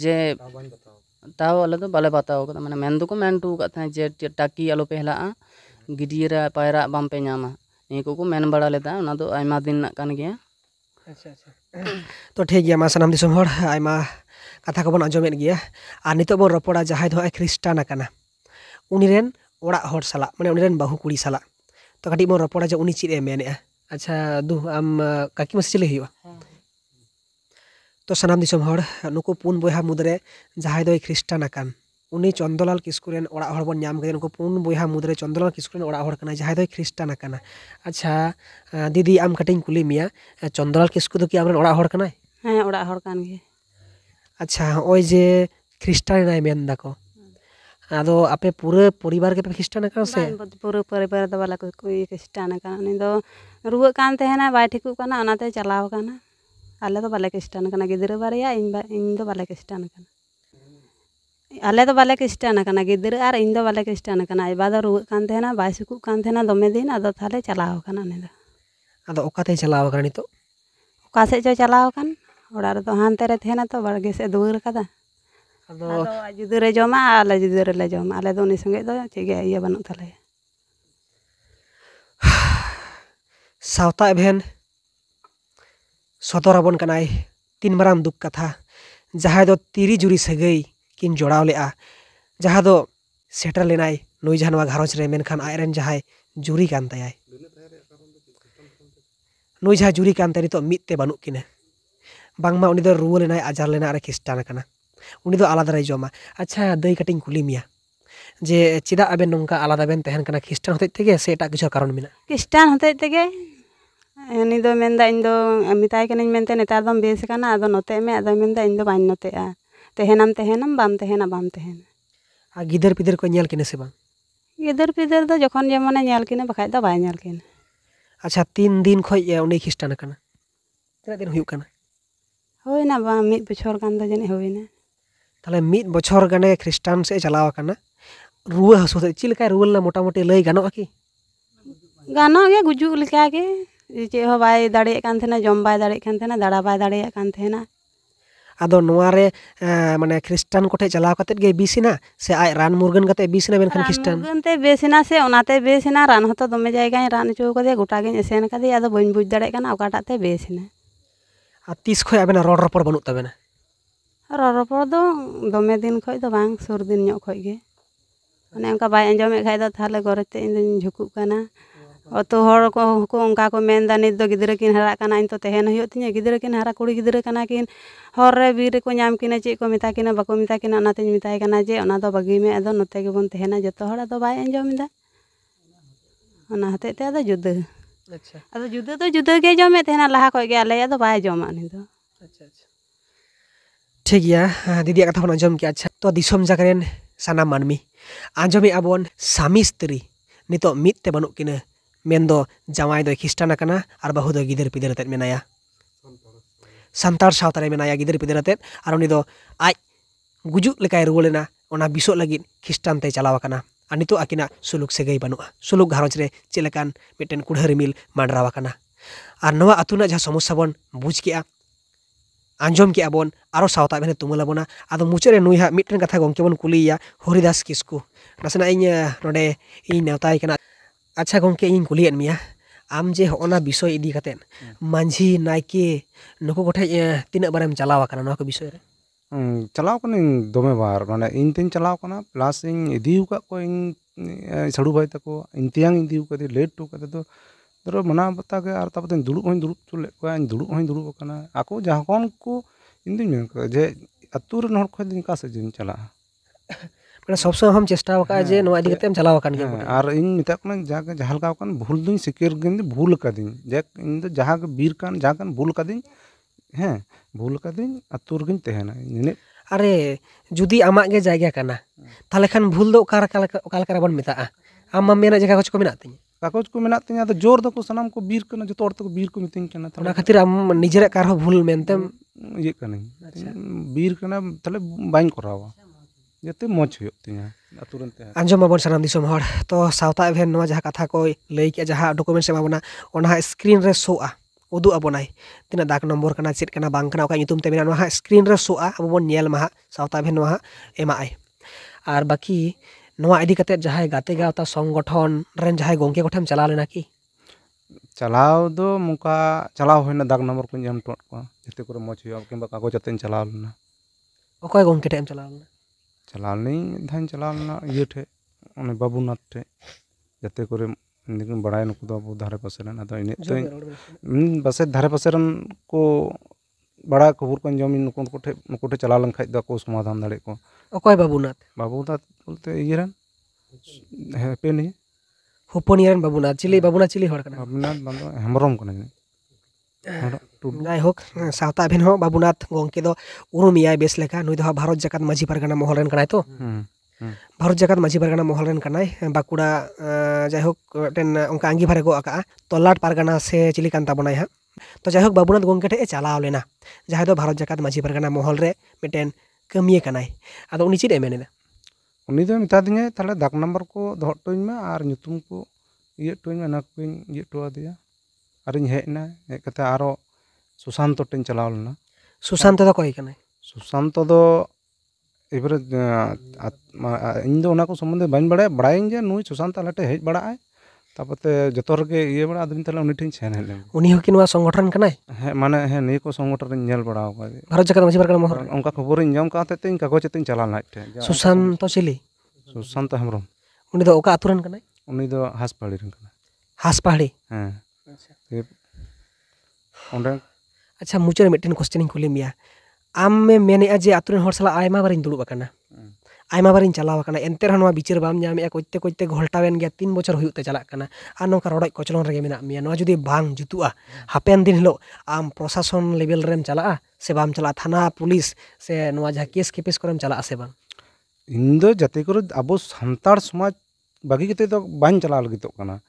जे ताओ अल तो बाले बताओ मैं मेन को मेन टुक जे टी आलोपे हेला गिडियर पायरा बामपे नाम नहीं को मेन बड़ा तो दिन कान गया अच्छा अच्छा तो ठीक है सामान कथा को अजमेद गया और रपड़ा जहां दो ख्रिस्टान उनरें ओड़ा बहु कुड़ी सला तो कटी बन रपड़ा जो उनी मेने अच्छा दु आम काकी मसी चले हुआ तो सनाम दिसम हर नुको पुन बहा मुदरे जहां दो ख्रिस्टान चंदलाल किसकू रेन पुन बहा मुदरे चंदलाल किसकू जहां दो अच्छा दीदी आम कटिंग कुली मिया चंदलाल किसकू दो की आमरेन ᱟᱪᱪᱷᱟ ᱦᱚᱜᱼᱚᱭ ᱡᱮ ᱠᱷᱨᱤᱥᱴᱟᱱ ᱮᱱᱟᱭ ᱢᱮᱱ ᱫᱟᱠᱚ ᱟᱫᱚ ᱟᱯᱮ ᱯᱩᱨᱟᱹ ᱯᱚᱨᱤᱵᱟᱨ ᱜᱮᱯᱮ ᱠᱷᱨᱤᱥᱴᱟᱱ ᱟᱠᱟᱱᱟ ᱥᱮ ᱯᱩᱨᱟᱹ ᱯᱚᱨᱤᱵᱟᱨ ᱫᱚ ᱵᱟᱞᱮ ᱠᱷᱨᱤᱥᱴᱟᱱ ᱟᱠᱟᱱᱟ ᱩᱱᱤ ᱫᱚ ᱨᱩᱣᱟᱹᱜ ᱠᱟᱱ ᱛᱟᱦᱮᱱᱟ ᱵᱟᱭ ᱴᱷᱤᱠᱚᱜ ᱠᱟᱱᱟ ᱚᱱᱟᱛᱮ ᱪᱟᱞᱟᱣ ᱟᱠᱟᱱᱟ ᱟᱞᱮ ᱫᱚ ᱵᱟᱞᱮ ᱠᱷᱨᱤᱥᱴᱟᱱ ᱟᱠᱟᱱᱟ ᱜᱤᱫᱽᱨᱟᱹ ᱵᱟᱨᱭᱟ ᱤᱧ ᱤᱧ ᱫᱚ ᱵᱟᱞᱮ ᱠᱷᱨᱤᱥᱴᱟᱱ ᱟᱠᱟᱱᱟ ᱟᱞᱮ ᱫᱚ ᱵᱟᱞᱮ ᱠᱷᱨᱤᱥᱴᱟᱱ ᱟᱠᱟᱱᱟ ᱜᱤᱫᱽᱨᱟᱹ ᱟᱨ ᱤᱧ ᱫᱚ ᱵᱟᱞᱮ ᱠᱷᱨᱤᱥᱴᱟᱱ ᱟᱠᱟᱱᱟ ᱟᱡ ᱵᱟ ᱫᱚ ᱨᱩᱣᱟᱹᱜ ᱠᱟᱱ ᱛᱟᱦᱮᱱᱟ ᱵᱟᱭ ᱥᱩᱠᱩᱜ ᱠᱟᱱ ᱛᱟᱦᱮᱱᱟ ᱫᱚᱢᱮ ᱫᱤᱱ ᱟᱫᱚ ᱛᱟᱦᱞᱮ ᱪᱟᱞᱟᱣ ᱟᱠᱟᱱᱟ ᱩᱱᱤ ᱫᱚ ᱟᱫᱚ ᱚᱠᱟᱛᱮᱭ ᱪᱟᱞᱟᱣ ᱟᱠᱟᱱᱟ ᱱᱤᱛᱚᱜ ᱚᱠᱟ ᱥᱮᱫ ᱪᱚᱭ ᱪᱟᱞᱟᱣ ᱟᱠᱟᱱ ओडार तो हानतेरे थे बड़गे से दूर कदा अदो जमा आले जुदुरे जमा आले दोनी संगे तो चीगे ये बनो तले सावता एभेन सतोराबन कनाई तीन मराम दुख कथा जहाय दो तिरी जुरी से कि किन जोड़ाव लेआ जहा दो सेटर लेनाई नुई जानवा घरोच रे मेन खान आयरन जहाय जुरी कानतायाय नुई जहा जुरी कानतेरी तो मिते बनु किने बामा उन रुआ लेना आजार लेना और ख्रीटान उनद आलदारे जमा अच्छा दई कटी कुली कुलीमिया जे चेदा अब नौका आलदा बनान ख्रीटान हत से कारण मेरा ख्रीटान हत्या नेतार दम बेस में अब नतेम बम गिदर पिदर को से बा गिदर पिदर दो जखन जेमन नल कि तो बैल अच्छा तीन दिन खोज ख्रीटान तीन दिन होना बात बचर गाने होना तेल गए ख्रीटान से चलावना रुआ हसुद चलकर रुआ मोटामुटी लय गए गानों गुजुग लेका चेह दिन जम बै दिन दाड़ा बै दिन अद मैं ख्रीटान को चलावत बीसना से आज रान मुरगन बीसना बेसना से बेसना रान दमे जैगे रान अचो कदे गोटागे एसन का बुझ दाना बेसना आ तीस खय आबे रड़ रपड़ बनुत तबे रड़ रपड़ दो तो दमे दिन खय दो तो सुर दिन नय खय गे माने अंका बाय एंजॉय खय दो ते इन झुकु कना अतो हर को को अंका को मेन दानी दो तो गिदरे इन तो तेहन होय तिने गिदरे किन हरा कुड़ी गिदरे कना हर रे को नाम किने चे को मिता किने बको मिता किने ना जे ओना दो बगी में दो नते के बन तेहना जत हड़ा दो बाय जुदा अच्छा जुदा तो जुदा के जमे तेना लहा खे आल तो बै जमा अच्छा अच्छा ठीक है हाँ, दीदी कथा बन जम के अच्छा तो दिसम जगह सना मानमी आजमे अब सामी स्त्री नित तो मीते बनू कि जमाई द्रिस्टान और बहुत गिदर पिदर ते मेया सानतार सातारे मेना गिदर पिदर ते आज गुजुक रुवलना विशोक लगे ख्रीटान चलावकना tu akina suluk segai banua suluk gharoj re chelakan miten kudha rimil mandrawa kana ar nawa atuna ja somossa bon bujkia anjom ki bon aro sauta bene tumula bona adu nuiha miten katha kuli ya kuliya horidas kisku nasna inya node ina nautai kana acha gongke in en mia am je ona bisoy idi katen hmm. manji naike noko gotha eh, tina baram jalawa kana noko bisoy re चलाव दमे बार मैं इन तीन चलाव plus ink सड़ू भाई तक इन तेयंग इनकी late to तो दर मना पता के तब दुड़ हम दुड़ चो लेको दुड़ हम दुड़ब आपको जहाँ को इन दुम जे अतुर खा सज चला सब समय हम चेस्टा जे चेस्टाव चलाव और इनमें जहाँ भूल स्वीकार भूल जे इन जहाँ बीर जहाँ भूल ᱦᱮᱸ ᱵᱷᱩᱞ ᱠᱟᱹᱫᱟᱹᱧ ᱟᱹᱛᱩ ᱨᱮᱜᱮᱧ ᱛᱟᱦᱮᱱᱟ ᱱᱤᱱᱟᱹᱜ ᱟᱨᱮ ᱡᱩᱫᱤ ᱟᱢᱟᱜ ᱜᱮ ᱡᱟᱭᱜᱟ ᱠᱟᱱᱟ ᱛᱟᱦᱞᱮ ᱠᱷᱟᱱ ᱵᱷᱩᱞ कागज को मेना तीन जोर दो सनाम को बीर करना जो तोड़ बीर को मितिंग करना खातिर आम निजरे कार भूल मेनते ये करना बीर करना तले बाइन करावा जते मच हर तो सावता इवेंट नवा कथा को लई के जहां डॉक्यूमेंट से स्क्रीन रे शो आ odu abonai tina dak nombor kana sit kana bang kana ka nyutum te binan maha screen ra soa abu bon nyel maha emai, ben maha ema ai ar baki noa edi kate jahai gate gauta songgothon ren jahai gongke gotham chala lena ki chalao do muka chalao hoina dak nomor kun jam tot ko jete kur mo chhiyo kimba kago jaten chala lena o koi gongke tem chala lena chala nei dhan chala lena yete one babunat te jete kore तो धारे पास दारे तो तो हम्म, बड़ा खबर को जम चला समाधान दाड़े को बाबूनाथ बाबूनाथ बोलते बाबूनाथ चिली बाबूनाथ चिली बाबूनाथ हेम्रम नाई हक सावता अभी बाबूनाथ गंके उमे बेस लेखा भारत जकत माजी पारगाना महल तो हम्म। ᱵᱷᱟᱨᱚᱛ ᱡᱟᱠᱟᱛ ᱢᱟᱹᱡᱷᱤ ᱯᱟᱨᱜᱟᱱᱟ ᱢᱚᱦᱚᱞ ᱨᱮᱱ ᱠᱟᱱᱟᱭ ᱵᱟᱸᱠᱩᱲᱟ ᱡᱟᱭᱦᱳᱠ ᱢᱤᱫᱴᱮᱱ ᱚᱱᱠᱟ ᱟᱸᱜᱤᱵᱷᱟᱨ ᱮ ᱜᱚᱜ ᱟᱠᱟᱜᱼᱟ ᱛᱚᱞᱞᱟᱴ ᱯᱟᱨᱜᱟᱱᱟ ᱥᱮ ᱪᱤᱞᱤ ᱠᱟᱱ ᱛᱟᱵᱚᱱᱟᱭ ᱦᱟᱸᱜ ᱛᱚ ᱡᱟᱭᱦᱳᱠ ᱵᱟᱵᱩᱱᱟᱛᱷ ᱜᱚᱢᱠᱮ ᱴᱷᱮᱡ ᱮ ᱪᱟᱞᱟᱣ ᱞᱮᱱᱟ ᱡᱟᱦᱟᱸᱭ ᱫᱚ ᱵᱷᱟᱨᱚᱛ ᱡᱟᱠᱟᱛ ᱢᱟᱹᱡᱷᱤ ᱯᱟᱨᱜᱟᱱᱟ ᱢᱚᱦᱚᱞ ᱨᱮ ᱢᱤᱫᱴᱮᱱ ᱠᱟᱹᱢᱤᱭᱟᱹ ᱠᱟᱱᱟᱭ ᱟᱫᱚ ᱩᱱᱤ ᱪᱮᱫ ᱮ ᱢᱮᱱᱮᱫᱟ ᱩᱱᱤ ᱫᱚᱭ ᱢᱮᱛᱟ ᱫᱤᱧᱟᱭ ᱛᱟᱦᱞᱮ ᱫᱟᱜᱽ ᱱᱟᱢᱵᱟᱨ ᱠᱚ ᱫᱚᱦᱚ ᱦᱚᱴᱚᱧ ᱢᱮ ᱟᱨ ᱧᱩᱛᱩᱢ ᱠᱚ ᱤᱭᱟᱹ ᱦᱚᱴᱚᱧ ᱢᱮ ᱚᱱᱟ ᱠᱚᱧ ᱤᱭᱟᱹ ᱦᱚᱴᱚ ᱟᱫᱮᱭᱟ ᱟᱨᱤᱧ ᱦᱮᱡ ᱮᱱᱟ ᱦᱮᱡ ᱠᱟᱛᱮ ᱟᱨᱚ ᱥᱩᱥᱟᱱᱛᱚ ᱴᱷᱮᱱ ᱪᱟᱞᱟᱣ ᱞᱮᱱᱟ ᱥᱩᱥᱟᱱᱛᱚ ᱫᱚ ᱚᱠᱚᱭ ᱠᱟᱱᱟᱭ ᱥᱩᱥᱟᱱᱛᱚ ᱫᱚ इना सम्बन्धे बन बड़ा बड़ा नई सुशांत लाटे हज बड़ा तपते जो रे ये बड़ा संगठन माने हाँ नीक संगठन खबर कागज चेत चलाटे सुशांत चिली सुशांत हेम्रम हासपाड़ी हासपाड़ी अच्छा, अच्छा मुचाद मिट्टी कोश्चन कुलीमे ᱟᱢ ᱢᱮᱱᱮᱜᱼᱟ ᱡᱮ ᱟᱛᱩᱨᱮᱱ ᱦᱚᱲ ᱥᱟᱞᱟᱜ ᱟᱭᱢᱟ ᱵᱟᱨᱤᱧ ᱫᱩᱲᱩᱵ ᱟᱠᱟᱱᱟ ᱟᱭᱢᱟ ᱵᱟᱨᱤᱧ ᱪᱟᱞᱟᱣ ᱟᱠᱟᱱᱟ ᱮᱱᱛᱮ ᱨᱮᱦᱚᱸ ᱱᱚᱣᱟ ᱵᱤᱪᱟᱹᱨ ᱵᱟᱢ ᱧᱟᱢᱮᱜᱼᱟ ᱠᱚᱡᱛᱮ ᱠᱚᱡᱛᱮ ᱜᱷᱚᱞᱴᱟᱣᱮᱱ ᱜᱮᱭᱟ ᱛᱤᱱ ᱵᱚᱪᱷᱚᱨ ᱦᱩᱭᱩᱜ ᱛᱮ ᱪᱟᱞᱟᱜ ᱠᱟᱱᱟ ᱟᱨ ᱱᱚᱝᱠᱟ ᱨᱚᱰᱚᱡ ᱠᱚᱪᱞᱚᱱ ᱨᱮᱜᱮ ᱢᱮᱱᱟᱜ ᱢᱮᱭᱟ ᱱᱚᱣᱟ ᱡᱩᱫᱤ ᱵᱟᱝ ᱡᱩᱛᱩᱜᱼᱟ ᱦᱟᱯᱮᱱ ᱫᱤᱱ ᱦᱤᱞᱳᱜ ᱟᱢ ᱯᱨᱚᱥᱟᱥᱚᱱ ᱞᱮᱵᱮᱞ ᱨᱮᱢ ᱪᱟᱞᱟᱜᱼᱟ ᱥᱮ ᱵᱟᱢ ᱪᱟᱞᱟᱜᱼᱟ ᱛᱷᱟᱱᱟ ᱯᱩᱞᱤᱥ ᱥᱮ ᱱᱚᱣᱟ ᱡᱟᱦᱟᱸ ᱠᱮᱥ ᱠᱮᱯᱮᱥ ᱠᱚᱨᱮᱢ ᱪᱟᱞᱟᱜᱼᱟ ᱥᱮ ᱵᱟᱝ ᱤᱧ ᱫᱚ ᱡᱟᱛᱮ ᱠᱚᱨᱮ ᱟᱵᱚ ᱥᱟᱱᱛᱟᱲ ᱥᱚᱢᱟᱡᱽ ᱵᱟᱹᱜᱤ ᱠᱟᱛᱮ ᱫᱚ ᱵᱟᱹᱧ ᱪᱟᱞᱟᱣ ᱞᱟᱹᱜᱤᱫᱚᱜ ᱠᱟᱱᱟ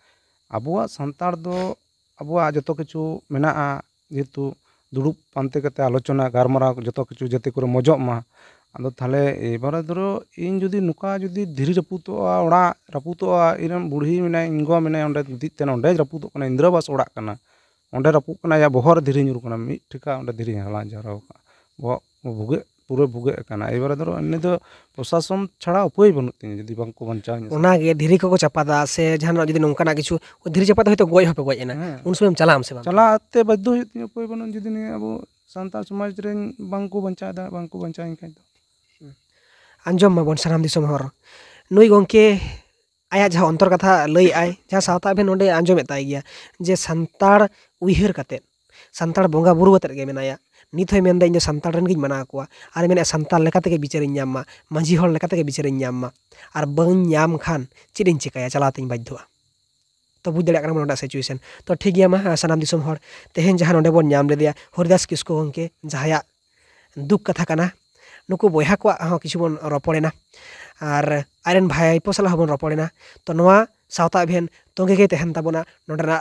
ᱟᱵᱚᱣᱟᱜ ᱥᱟᱱᱛᱟᱲ ᱫᱚ ᱟᱵᱚᱣᱟᱜ ᱡᱚᱛᱚ ᱠᱤᱪᱷᱩ ᱢᱮᱱᱟᱜᱼᱟ ᱡᱮᱦᱮᱛᱩ ᱫᱩᱲᱩᱵ ᱯᱟᱱᱛᱮ ᱠᱟᱛᱮ ᱟᱞᱳᱪᱚᱱᱟ ᱜᱟᱞᱢᱟᱨᱟᱣ ᱡᱚᱛᱚ ᱠᱤᱪᱷᱩ ᱡᱟᱛᱮ ᱠᱚᱨᱮ ᱢᱚᱡᱚᱜ ᱢᱟ ᱟᱫᱚ ᱛᱟᱦᱚᱞᱮ ᱮᱵᱟᱨᱮ ᱫᱷᱚᱨᱚ ᱤᱧ ᱡᱩᱫᱤ ᱱᱚᱝᱠᱟ ᱡᱩᱫᱤ ᱫᱷᱤᱨᱤ ᱨᱟᱹᱯᱩᱫᱚᱜᱼᱟ ᱚᱲᱟᱜ ᱨᱟᱹᱯᱩᱫᱚᱜᱼᱟ ᱤᱧᱨᱮᱱ ᱵᱩᱲᱦᱤ ᱢᱮᱱᱟᱭᱟ ᱤᱧ ᱜᱚ ᱢᱮᱱᱟᱭᱟ ᱚᱸᱰᱮ ᱜᱤᱛᱤᱡ ᱛᱮ ᱚᱸᱰᱮ ᱨᱟᱹᱯᱩᱫᱚᱜ ᱠᱟᱱᱟ ᱤᱱᱫᱨᱟᱵᱟᱥ ᱚᱲᱟᱜ ᱠᱟᱱᱟ ᱚᱸᱰᱮ ᱨᱟᱹᱯᱩᱫ ᱠᱟᱱᱟ ᱟᱭᱟᱜ ᱵᱚᱦᱚᱜ ᱨᱮ ᱫᱷᱤᱨᱤ ᱧᱩᱨᱩ ᱠᱟᱱᱟ ᱢᱤᱫ ᱴᱷᱮᱠᱟ ᱚᱸᱰᱮ ᱫᱷᱤᱨᱤ ᱦᱟᱞᱟᱝ ᱡᱟᱣᱨᱟ ᱟᱠᱟᱫᱟ ᱵᱚᱦᱚᱜ ᱵᱷᱩᱜᱟᱹᱜ ᱯᱩᱨᱟᱹ ᱵᱷᱩᱜᱟᱹᱜ ᱠᱟᱱᱟ ᱮᱵᱟᱨᱮ ᱫᱷᱚᱨᱚ ᱮᱢᱱᱤ ᱫᱚ ᱯᱨᱚᱥᱟᱥᱚᱱ ᱪᱷᱟᱲᱟ ᱩᱯᱟᱹᱭ ᱵᱟᱹᱱᱩᱜ ᱛᱤᱧᱟᱹ ᱡᱩᱫᱤ ᱵᱟᱝᱠᱚ ᱵᱟᱧᱪᱟᱣᱤᱧᱟ ᱚᱱᱟᱜᱮ ᱫᱷᱤᱨᱤ ᱠᱚᱠᱚ ᱪᱟᱯᱟᱫᱟ ᱥᱮ ᱡᱟᱦᱟᱱᱟᱜ ᱡᱩᱫᱤ ᱱᱚᱝᱠᱟᱱᱟᱜ ᱠᱤᱪᱷᱩ ᱫᱷᱤᱨᱤ ᱪᱟᱯᱟᱫ ᱦᱚᱭᱛᱳ ᱜᱚᱡ ᱦᱚᱸᱯᱮ ᱜᱚᱡ ᱮᱱᱟ ᱩᱱ ᱥᱚᱢᱚᱭ ᱪᱟᱞᱟᱜ ᱟᱢ ᱥᱮ ᱵᱟᱝ ᱪᱟᱞᱟᱜ ᱛᱮ ᱵᱟᱫᱽᱫᱷᱚ ᱦᱩᱭᱩᱜ ᱛᱤᱧᱟᱹ ᱩᱯᱟᱹᱭ ᱵᱟᱹᱱᱩᱜ ᱡᱩᱫᱤ ᱱᱤᱭᱟᱹ ᱟᱵᱚ ᱥᱟᱱᱛᱟᱲ ᱥᱚᱢᱟᱡᱽ ᱨᱮᱱ ᱵᱟᱝᱠᱚ ᱵᱟᱧᱪᱟᱣᱮᱫᱟ ᱵᱟᱝᱠᱚ ᱵᱟᱧᱪᱟᱣᱤᱧ ᱠᱷᱟᱡ ᱫᱚ ᱟᱸᱡᱚᱢ ᱢᱟᱵᱚᱱ ᱥᱟᱱᱟᱢ ᱫᱤᱥᱚᱢ ᱦᱚᱲ ᱱᱩᱭ ᱜᱚᱝᱠᱮ ᱟᱭᱟᱜ ᱡᱟᱦᱟᱸ ᱚᱱᱛᱚᱨ ᱠᱟᱛᱷᱟ ᱞᱟᱹᱭᱮᱜᱼᱟᱭ ᱡᱟᱦᱟᱸ ᱥᱟᱶᱛᱟ ᱟᱵᱮᱱ ᱱᱚᱰᱮ ᱟᱸᱡᱚᱢᱮᱫ ᱛᱟᱭ ᱜᱮᱭᱟ ᱡᱮ ᱥᱟᱱᱛᱟᱲ ᱩᱭᱦᱟᱹᱨ ᱠᱟᱛᱮᱫ ᱥᱟᱱᱛᱟᱲ ᱵᱚᱸᱜᱟ ᱵᱩᱨᱩ ᱟᱛᱮᱫ ᱜᱮ ᱢᱮᱱᱟᱭᱟ ᱱᱤᱛ ᱦᱚᱸᱭ ᱢᱮᱱᱫᱟ ᱤᱧ ᱫᱚ ᱥᱟᱱᱛᱟᱲ ᱨᱮᱱ ᱜᱤᱧ ᱢᱟᱱᱟᱣ ᱠᱚᱣᱟ ᱟᱨ ᱢᱮᱱᱮᱫᱼᱟ ᱥᱟᱱᱛᱟᱲ ᱞᱮᱠᱟᱛᱮᱜᱮ ᱵᱤᱪᱟᱹᱨᱤᱧ ᱧᱟᱢ ᱢᱟ ᱢᱟᱺᱡᱷᱤ ᱦᱚᱲ ᱞᱮᱠᱟᱛᱮᱜᱮ ᱵᱤᱪᱟᱹᱨᱤᱧ ᱧᱟᱢ ᱢᱟ ᱟᱨ ᱵᱟᱹᱧ ᱧᱟᱢ ᱠᱷᱟᱱ ᱪᱮᱫ ᱤᱧ ᱪᱤᱠᱟᱹᱭᱟ ᱪᱟᱞᱟᱣ ᱛᱤᱧ ᱵᱟᱫᱽᱫᱷᱚᱜᱼᱟ तो बुझ दाड़ा ना सिचुएशन तो ठीक है मा सामान हर तेहन जहाँ नोडे बन नाम लेदे हरिदास किसको गंके जहाँ दुख कथा करना नुकु बहा को किस बन रपड़ना और आरन भाईपो सला बन रपड़ना तो सावता अभियान तंगे तहन तबना नोडना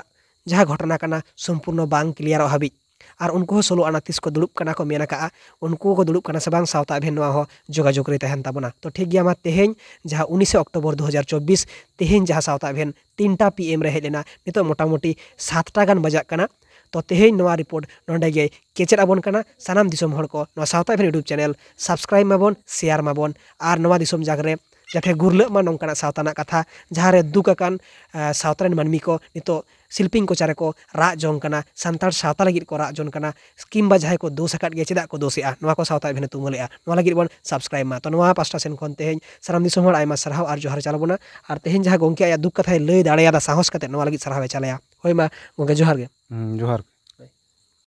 जहाँ घटना करना सम्पूर्ण बांग क्लियर हबी और उनको सोलो आना तीस को दुड़ूब करना को मेन का उनको को दुड़ूब करना से बांग सावता अभियान हो जोगाजोग तो ठीक गया तेहेन जहाँ उन्नीस अक्टोबर दो हज़ार चौबीस तेहेन जहाँ सावता अभियान तीन टा पी एम हेज लेना नित मोटामोटी सातटा गान बजा तो तेहेन नवा रिपोर्ट नोडे केचेद आबन करना सानाम दिसम को सावता अभियान यूट्यूब चैनल सब्सक्राइब माबन शेयर माबन और नवा दिसम जागरे जाते गुरल मा नौकान सावताना कथा जहाँ दुख अकान सावतान मानमी को नित शिल्पी को चारे को रा जो सानार सावता लगे को रा जो किंबा जहां को दोस अका गए चेदा को दोसा सावता भी तुम्हे बन सबसक्राइब मा तो पास्टा सेन तेज सामने हम सारा और जोहार चाल बोना और तेज जहां गोके दुख कथा लै दाड़ा साहस करते सारा चाले हईमा गोके जोहार जोहार